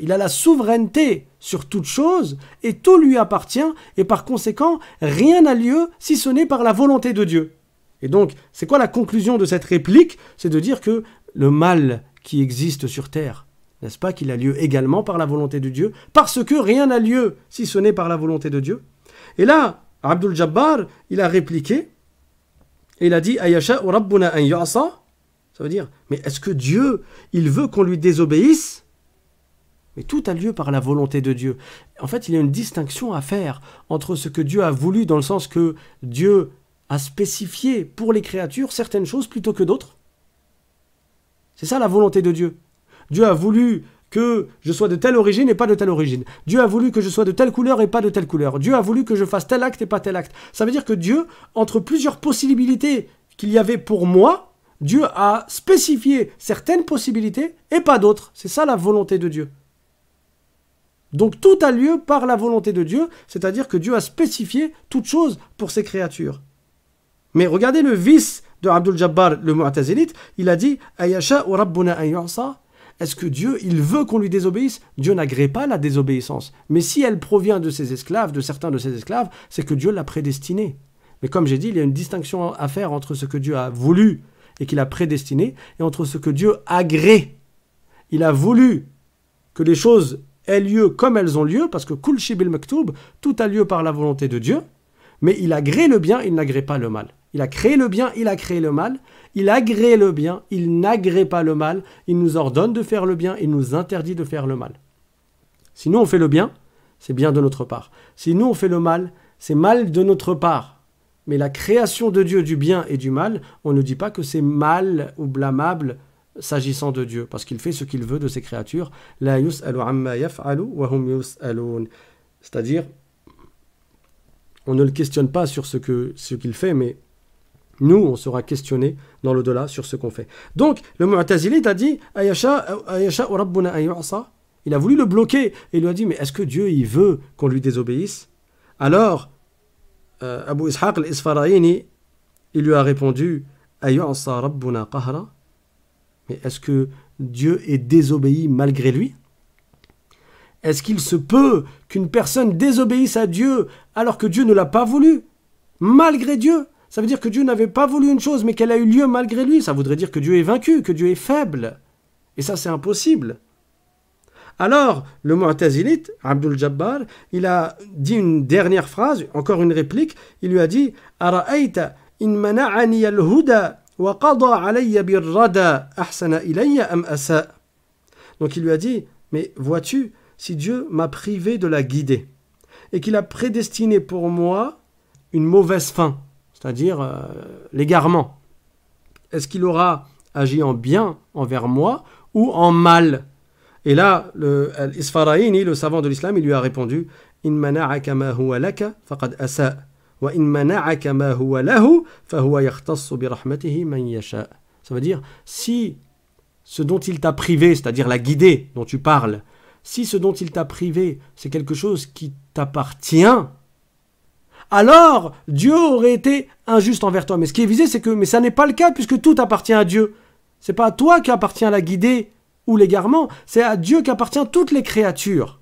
il a la souveraineté sur toute chose, et tout lui appartient, et par conséquent, rien n'a lieu si ce n'est par la volonté de Dieu. Et donc, c'est quoi la conclusion de cette réplique C'est de dire que le mal qui existe sur terre, n'est-ce pas qu'il a lieu également par la volonté de Dieu, parce que rien n'a lieu si ce n'est par la volonté de Dieu. Et là, Abdul Jabbar, il a répliqué, et il a dit, Ayasha Rabbuna an Ça veut dire, mais est-ce que Dieu, il veut qu'on lui désobéisse mais tout a lieu par la volonté de Dieu. En fait, il y a une distinction à faire entre ce que Dieu a voulu dans le sens que Dieu a spécifié pour les créatures certaines choses plutôt que d'autres. C'est ça la volonté de Dieu. Dieu a voulu que je sois de telle origine et pas de telle origine. Dieu a voulu que je sois de telle couleur et pas de telle couleur. Dieu a voulu que je fasse tel acte et pas tel acte. Ça veut dire que Dieu, entre plusieurs possibilités qu'il y avait pour moi, Dieu a spécifié certaines possibilités et pas d'autres. C'est ça la volonté de Dieu. Donc tout a lieu par la volonté de Dieu, c'est-à-dire que Dieu a spécifié toute chose pour ses créatures. Mais regardez le vice de Abdul Jabbar, le Mu'tazilite, il a dit Est-ce que Dieu, il veut qu'on lui désobéisse Dieu n'agrée pas la désobéissance. Mais si elle provient de ses esclaves, de certains de ses esclaves, c'est que Dieu l'a prédestiné. Mais comme j'ai dit, il y a une distinction à faire entre ce que Dieu a voulu et qu'il a prédestiné, et entre ce que Dieu agrée. Il a voulu que les choses aient lieu comme elles ont lieu, parce que Kul bil Maktoub, tout a lieu par la volonté de Dieu, mais il agrée le bien, il n'agrée pas le mal. Il a créé le bien, il a créé le mal. Il agrée le bien, il n'agrée pas le mal. Il nous ordonne de faire le bien, il nous interdit de faire le mal. Si nous on fait le bien, c'est bien de notre part. Si nous on fait le mal, c'est mal de notre part. Mais la création de Dieu du bien et du mal, on ne dit pas que c'est mal ou blâmable s'agissant de Dieu, parce qu'il fait ce qu'il veut de ses créatures. La hum C'est-à-dire, on ne le questionne pas sur ce qu'il ce qu'il fait, mais nous, on sera questionné dans l'au-delà sur ce qu'on fait. Donc, le Mu'tazilid a dit Il a voulu le bloquer il lui a dit Mais est-ce que Dieu, il veut qu'on lui désobéisse Alors, euh, Abu Ishaq al il lui a répondu Rabbuna qahra mais est-ce que Dieu est désobéi malgré lui Est-ce qu'il se peut qu'une personne désobéisse à Dieu alors que Dieu ne l'a pas voulu Malgré Dieu Ça veut dire que Dieu n'avait pas voulu une chose mais qu'elle a eu lieu malgré lui. Ça voudrait dire que Dieu est vaincu, que Dieu est faible. Et ça c'est impossible. Alors, le Mu'tazilite, Abdul Jabbar, il a dit une dernière phrase, encore une réplique, il lui a dit « Ara'ayta in mana'ani al-huda donc il lui a dit, mais vois-tu, si Dieu m'a privé de la guider et qu'il a prédestiné pour moi une mauvaise fin, c'est-à-dire euh, l'égarement, est-ce qu'il aura agi en bien envers moi ou en mal Et là, le le savant de l'islam, il lui a répondu, In mana'aka huwa laka faqad ça veut dire, si ce dont il t'a privé, c'est-à-dire la guidée dont tu parles, si ce dont il t'a privé, c'est quelque chose qui t'appartient, alors Dieu aurait été injuste envers toi. Mais ce qui est visé, c'est que mais ça n'est pas le cas puisque tout appartient à Dieu. C'est pas à toi qu'appartient la guidée ou l'égarement, c'est à Dieu qu'appartient toutes les créatures.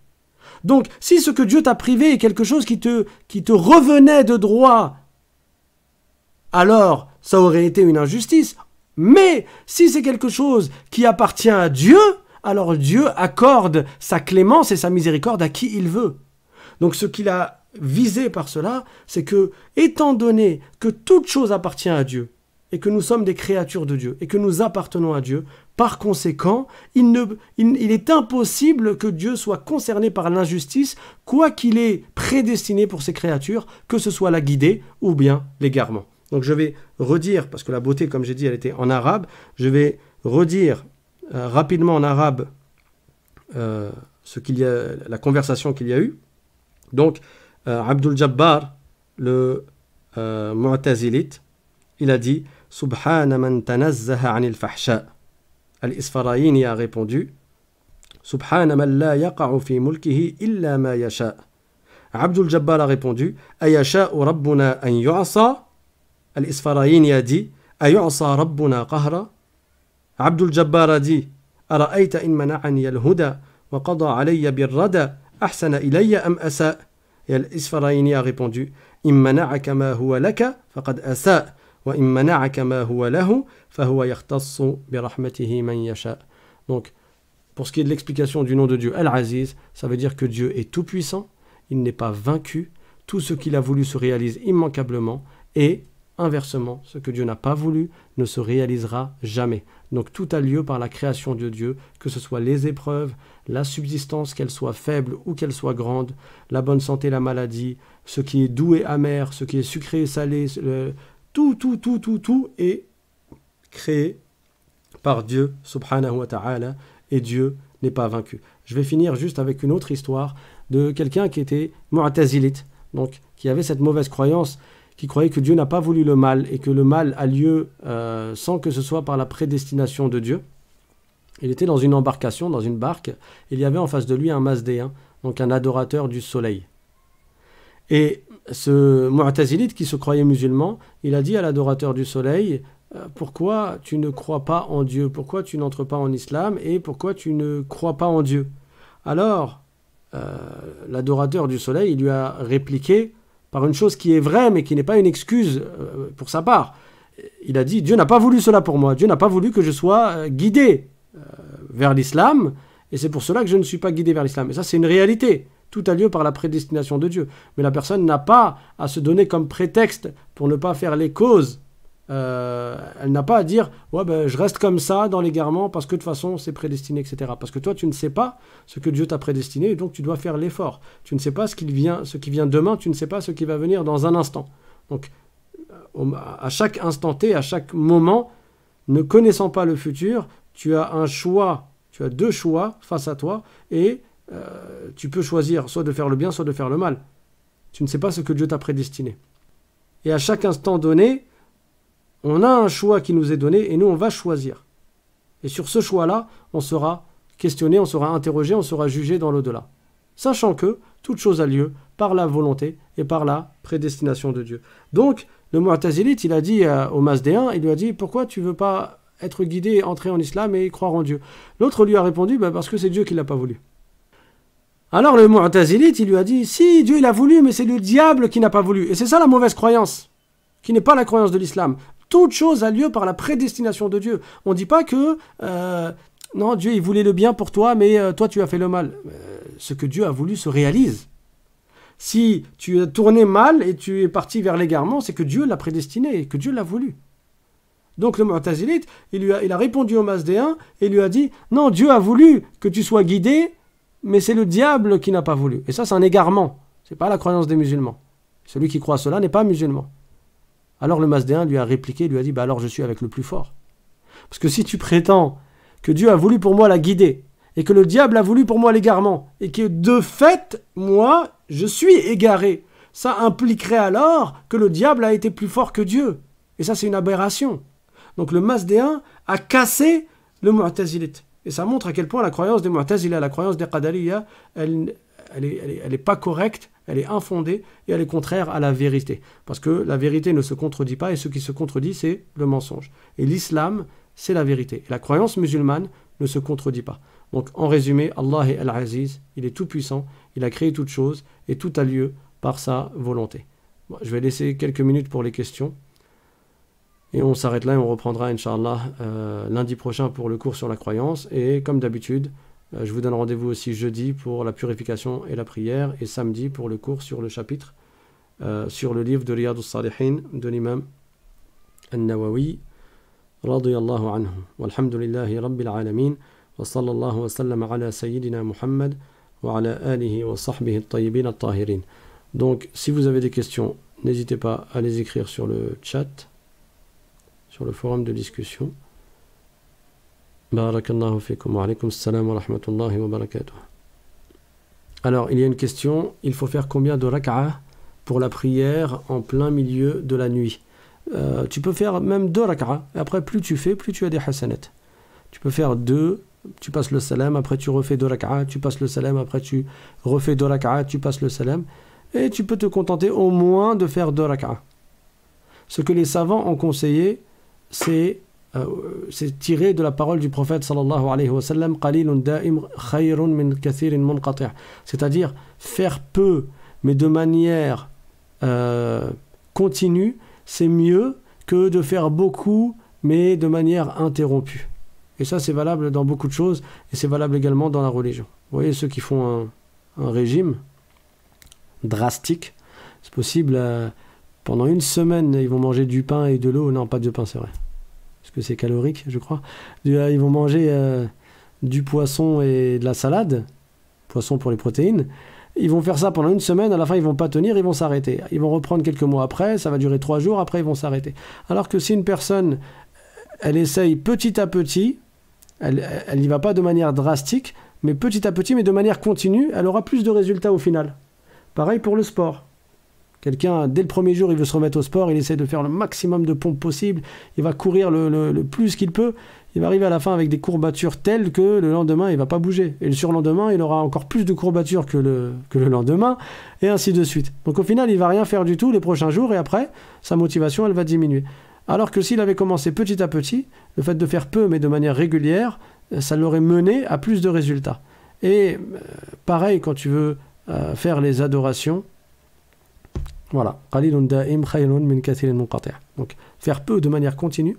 Donc, si ce que Dieu t'a privé est quelque chose qui te, qui te revenait de droit, alors ça aurait été une injustice. Mais si c'est quelque chose qui appartient à Dieu, alors Dieu accorde sa clémence et sa miséricorde à qui il veut. Donc ce qu'il a visé par cela, c'est que, étant donné que toute chose appartient à Dieu, et que nous sommes des créatures de Dieu et que nous appartenons à Dieu. Par conséquent, il, ne, il, est impossible que Dieu soit concerné par l'injustice, quoi qu'il ait prédestiné pour ses créatures, que ce soit la guidée ou bien l'égarement. Donc je vais redire, parce que la beauté, comme j'ai dit, elle était en arabe, je vais redire euh, rapidement en arabe euh, ce qu'il y a, la conversation qu'il y a eu. Donc, euh, Abdul Jabbar, le Mu'tazilite, il a dit « سبحان من تنزه عن الفحشاء الإسفرايني a سبحان من لا يقع في ملكه إلا ما يشاء عبد الجبار غيبوندو أيشاء ربنا أن يعصى الإسفرايني دي أيعصى ربنا قهرا عبد الجبار دي أرأيت إن منعني الهدى وقضى علي بالردى أحسن إلي أم أساء الإسفرايني a répondu إن منعك ما هو لك فقد أساء Donc, pour ce qui est de l'explication du nom de Dieu Al-Aziz, ça veut dire que Dieu est tout-puissant, il n'est pas vaincu, tout ce qu'il a voulu se réalise immanquablement, et inversement, ce que Dieu n'a pas voulu ne se réalisera jamais. Donc tout a lieu par la création de Dieu, que ce soit les épreuves, la subsistance, qu'elle soit faible ou qu'elle soit grande, la bonne santé, la maladie, ce qui est doux et amer, ce qui est sucré et salé, le, tout, tout, tout, tout, tout est créé par Dieu, subhanahu wa ta'ala, et Dieu n'est pas vaincu. Je vais finir juste avec une autre histoire de quelqu'un qui était mu'tazilite, donc qui avait cette mauvaise croyance, qui croyait que Dieu n'a pas voulu le mal et que le mal a lieu euh, sans que ce soit par la prédestination de Dieu. Il était dans une embarcation, dans une barque, il y avait en face de lui un Mazdéen, donc un adorateur du soleil. Et ce Mu'tazilite qui se croyait musulman, il a dit à l'adorateur du soleil euh, Pourquoi tu ne crois pas en Dieu Pourquoi tu n'entres pas en islam Et pourquoi tu ne crois pas en Dieu Alors, euh, l'adorateur du soleil il lui a répliqué par une chose qui est vraie mais qui n'est pas une excuse euh, pour sa part. Il a dit Dieu n'a pas voulu cela pour moi, Dieu n'a pas voulu que je sois guidé vers l'islam, et c'est pour cela que je ne suis pas guidé vers l'islam. Et ça, c'est une réalité. Tout a lieu par la prédestination de Dieu. Mais la personne n'a pas à se donner comme prétexte pour ne pas faire les causes. Euh, elle n'a pas à dire ouais ben je reste comme ça dans l'égarement parce que de toute façon c'est prédestiné etc parce que toi tu ne sais pas ce que Dieu t'a prédestiné donc tu dois faire l'effort tu ne sais pas ce qui vient ce qui vient demain tu ne sais pas ce qui va venir dans un instant donc à chaque instant T à chaque moment ne connaissant pas le futur tu as un choix tu as deux choix face à toi et euh, tu peux choisir soit de faire le bien, soit de faire le mal. Tu ne sais pas ce que Dieu t'a prédestiné. Et à chaque instant donné, on a un choix qui nous est donné et nous, on va choisir. Et sur ce choix-là, on sera questionné, on sera interrogé, on sera jugé dans l'au-delà. Sachant que toute chose a lieu par la volonté et par la prédestination de Dieu. Donc, le Mu'tazilite, il a dit euh, au Mazdéen, il lui a dit Pourquoi tu ne veux pas être guidé, entrer en islam et croire en Dieu L'autre lui a répondu bah, Parce que c'est Dieu qui l'a pas voulu. Alors le Mu'tazilite, il lui a dit Si, Dieu il a voulu, mais c'est le diable qui n'a pas voulu. Et c'est ça la mauvaise croyance, qui n'est pas la croyance de l'islam. Toute chose a lieu par la prédestination de Dieu. On ne dit pas que euh, non, Dieu il voulait le bien pour toi, mais euh, toi tu as fait le mal. Euh, ce que Dieu a voulu se réalise. Si tu as tourné mal et tu es parti vers l'égarement, c'est que Dieu l'a prédestiné et que Dieu l'a voulu. Donc le Mu'tazilite, il, lui a, il a répondu au Masdéen et lui a dit Non, Dieu a voulu que tu sois guidé mais c'est le diable qui n'a pas voulu. Et ça, c'est un égarement. C'est pas la croyance des musulmans. Celui qui croit cela n'est pas musulman. Alors le Mazdéen lui a répliqué, lui a dit, bah alors je suis avec le plus fort. Parce que si tu prétends que Dieu a voulu pour moi la guider, et que le diable a voulu pour moi l'égarement, et que de fait, moi, je suis égaré, ça impliquerait alors que le diable a été plus fort que Dieu. Et ça, c'est une aberration. Donc le Mazdéen a cassé le Mu'tazilite. Et ça montre à quel point la croyance des Mu'tazila, la croyance des Qadariya, elle, n'est pas correcte, elle est infondée et elle est contraire à la vérité. Parce que la vérité ne se contredit pas et ce qui se contredit, c'est le mensonge. Et l'islam, c'est la vérité. Et la croyance musulmane ne se contredit pas. Donc en résumé, Allah est Al-Aziz, il est tout-puissant, il a créé toutes choses et tout a lieu par sa volonté. je vais laisser quelques minutes pour les questions. Et on s'arrête là et on reprendra, Inch'Allah, euh, lundi prochain pour le cours sur la croyance. Et comme d'habitude, euh, je vous donne rendez-vous aussi jeudi pour la purification et la prière, et samedi pour le cours sur le chapitre, euh, sur le livre de Riyad al-Salihin de l'imam al nawawi anhu. Walhamdulillahi Donc, si vous avez des questions, n'hésitez pas à les écrire sur le chat sur le forum de discussion. Barakallahu wa salam rahmatullahi wa barakatuh. Alors, il y a une question, il faut faire combien de rak'ah pour la prière en plein milieu de la nuit euh, Tu peux faire même deux Et Après, plus tu fais, plus tu as des hassanets. Tu peux faire deux, tu passes le salam, après tu refais deux rak'ah, tu passes le salam, après tu refais deux rak'ah, tu passes le salam. Et tu peux te contenter au moins de faire deux rak'ah. Ce que les savants ont conseillé, euh, c'est tiré de la parole du prophète sallallahu alayhi wa sallam c'est-à-dire faire peu mais de manière euh, continue c'est mieux que de faire beaucoup mais de manière interrompue et ça c'est valable dans beaucoup de choses et c'est valable également dans la religion vous voyez ceux qui font un, régime drastique c'est possible euh, pendant une semaine, ils vont manger du pain et de l'eau. Non, pas de pain, c'est vrai. Parce que c'est calorique, je crois. Euh, ils vont manger euh, du poisson et de la salade. Poisson pour les protéines. Ils vont faire ça pendant une semaine, à la fin ils vont pas tenir, ils vont s'arrêter. Ils vont reprendre quelques mois après, ça va durer trois jours, après ils vont s'arrêter. Alors que si une personne, elle essaye petit à petit, elle n'y va pas de manière drastique, mais petit à petit, mais de manière continue, elle aura plus de résultats au final. Pareil pour le sport. Quelqu'un, dès le premier jour, il veut se remettre au sport, il essaie de faire le maximum de pompes possible, il va courir le, plus qu'il peut, il va arriver à la fin avec des courbatures telles que le lendemain, il va pas bouger. Et le surlendemain, il aura encore plus de courbatures que le, que le lendemain, et ainsi de suite. Donc au final, il va rien faire du tout les prochains jours, et après, sa motivation, elle va diminuer. Alors que s'il avait commencé petit à petit, le fait de faire peu, mais de manière régulière, ça l'aurait mené à plus de résultats. Et euh, pareil, quand tu veux euh, faire les adorations, voilà. Donc, faire peu de manière continue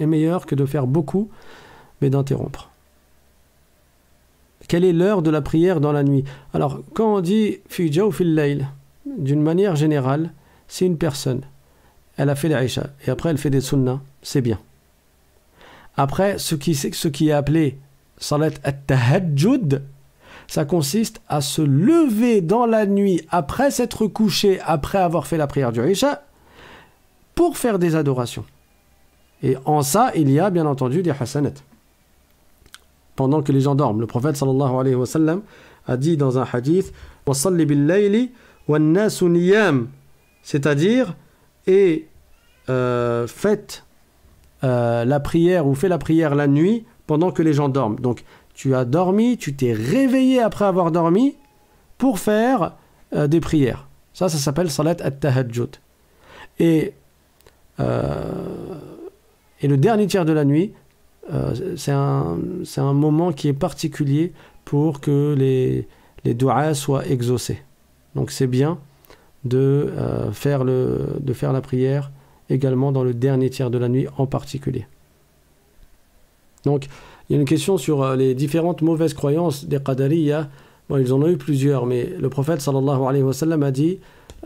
est meilleur que de faire beaucoup, mais d'interrompre. Quelle est l'heure de la prière dans la nuit Alors, quand on dit fi d'une manière générale, c'est une personne, elle a fait l'Aïcha et après elle fait des sunnah, c'est bien. Après, ce qui, qui est appelé salat at-tahajjud, ça consiste à se lever dans la nuit après s'être couché, après avoir fait la prière du Isha, pour faire des adorations. Et en ça, il y a bien entendu des hassanet Pendant que les gens dorment. Le prophète sallallahu alayhi wa sallam a dit dans un hadith C'est-à-dire, et euh, faites euh, la prière ou fait la prière la nuit pendant que les gens dorment. Donc, tu as dormi, tu t'es réveillé après avoir dormi pour faire euh, des prières. Ça, ça s'appelle salat at-tahajjud. Et, euh, le dernier tiers de la nuit, euh, c'est un, moment qui est particulier pour que les, les du'as soient exaucés. Donc c'est bien de, faire de faire la prière également dans le dernier tiers de la nuit en particulier. Donc, il y a une question sur euh, les différentes mauvaises croyances des Qadariya. Bon, ils en ont eu plusieurs, mais le prophète sallallahu alayhi wa sallam a dit,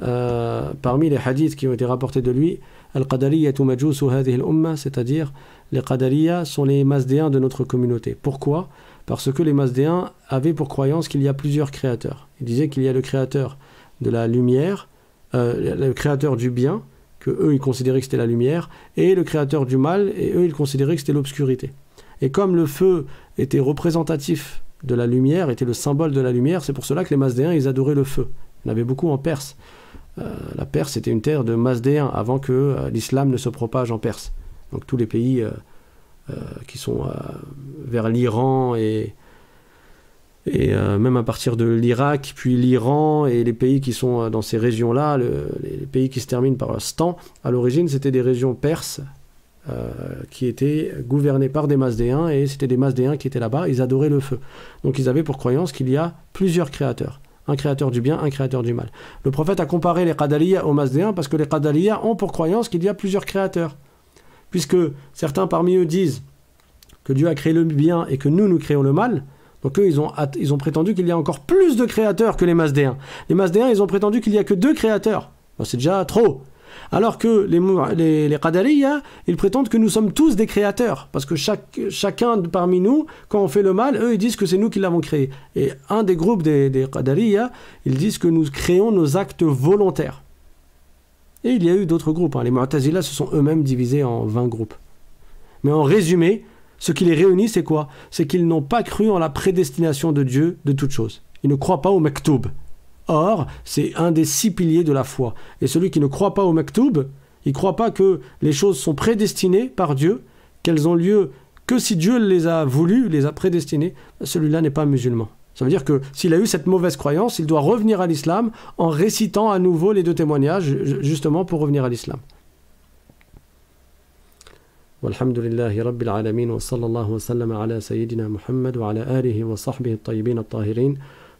euh, parmi les hadiths qui ont été rapportés de lui, Al-Qadariya al-umma, c'est-à-dire les Qadariya sont les Mazdéens de notre communauté. Pourquoi Parce que les Mazdéens avaient pour croyance qu'il y a plusieurs créateurs. Ils disaient qu'il y a le créateur de la lumière, euh, le créateur du bien, que eux ils considéraient que c'était la lumière, et le créateur du mal, et eux ils considéraient que c'était l'obscurité. Et comme le feu était représentatif de la lumière, était le symbole de la lumière, c'est pour cela que les Mazdéens, ils adoraient le feu. Il y en avait beaucoup en Perse. Euh, la Perse était une terre de Mazdéens avant que euh, l'islam ne se propage en Perse. Donc tous les pays euh, qui sont vers l'Iran et, et même à partir de l'Irak, puis l'Iran et les pays qui sont dans ces régions-là, les, pays qui se terminent par Stan, à l'origine c'était des régions perses euh, qui étaient gouvernés par des Mazdéens, et c'était des Mazdéens qui étaient là-bas, ils adoraient le feu. Donc ils avaient pour croyance qu'il y a plusieurs créateurs un créateur du bien, un créateur du mal. Le prophète a comparé les Qadaliyas aux Mazdéens parce que les Qadaliyas ont pour croyance qu'il y a plusieurs créateurs. Puisque certains parmi eux disent que Dieu a créé le bien et que nous, nous créons le mal, donc eux, ils ont, ils ont prétendu qu'il y a encore plus de créateurs que les Mazdéens. Les Mazdéens, ils ont prétendu qu'il n'y a que deux créateurs. c'est déjà trop. Alors que les, les, ils prétendent que nous sommes tous des créateurs, parce que chaque, chacun parmi nous, quand on fait le mal, eux, ils disent que c'est nous qui l'avons créé. Et un des groupes des, des ils disent que nous créons nos actes volontaires. Et il y a eu d'autres groupes. Hein. Les Mu'tazila se sont eux-mêmes divisés en 20 groupes. Mais en résumé, ce qui les réunit, c'est quoi C'est qu'ils n'ont pas cru en la prédestination de Dieu de toute chose. Ils ne croient pas au Maktoub, Or, c'est un des six piliers de la foi. Et celui qui ne croit pas au Maktoub, il ne croit pas que les choses sont prédestinées par Dieu, qu'elles ont lieu que si Dieu les a voulu, les a prédestinées, celui-là n'est pas musulman. Ça veut dire que s'il a eu cette mauvaise croyance, il doit revenir à l'islam en récitant à nouveau les deux témoignages, justement pour revenir à l'islam.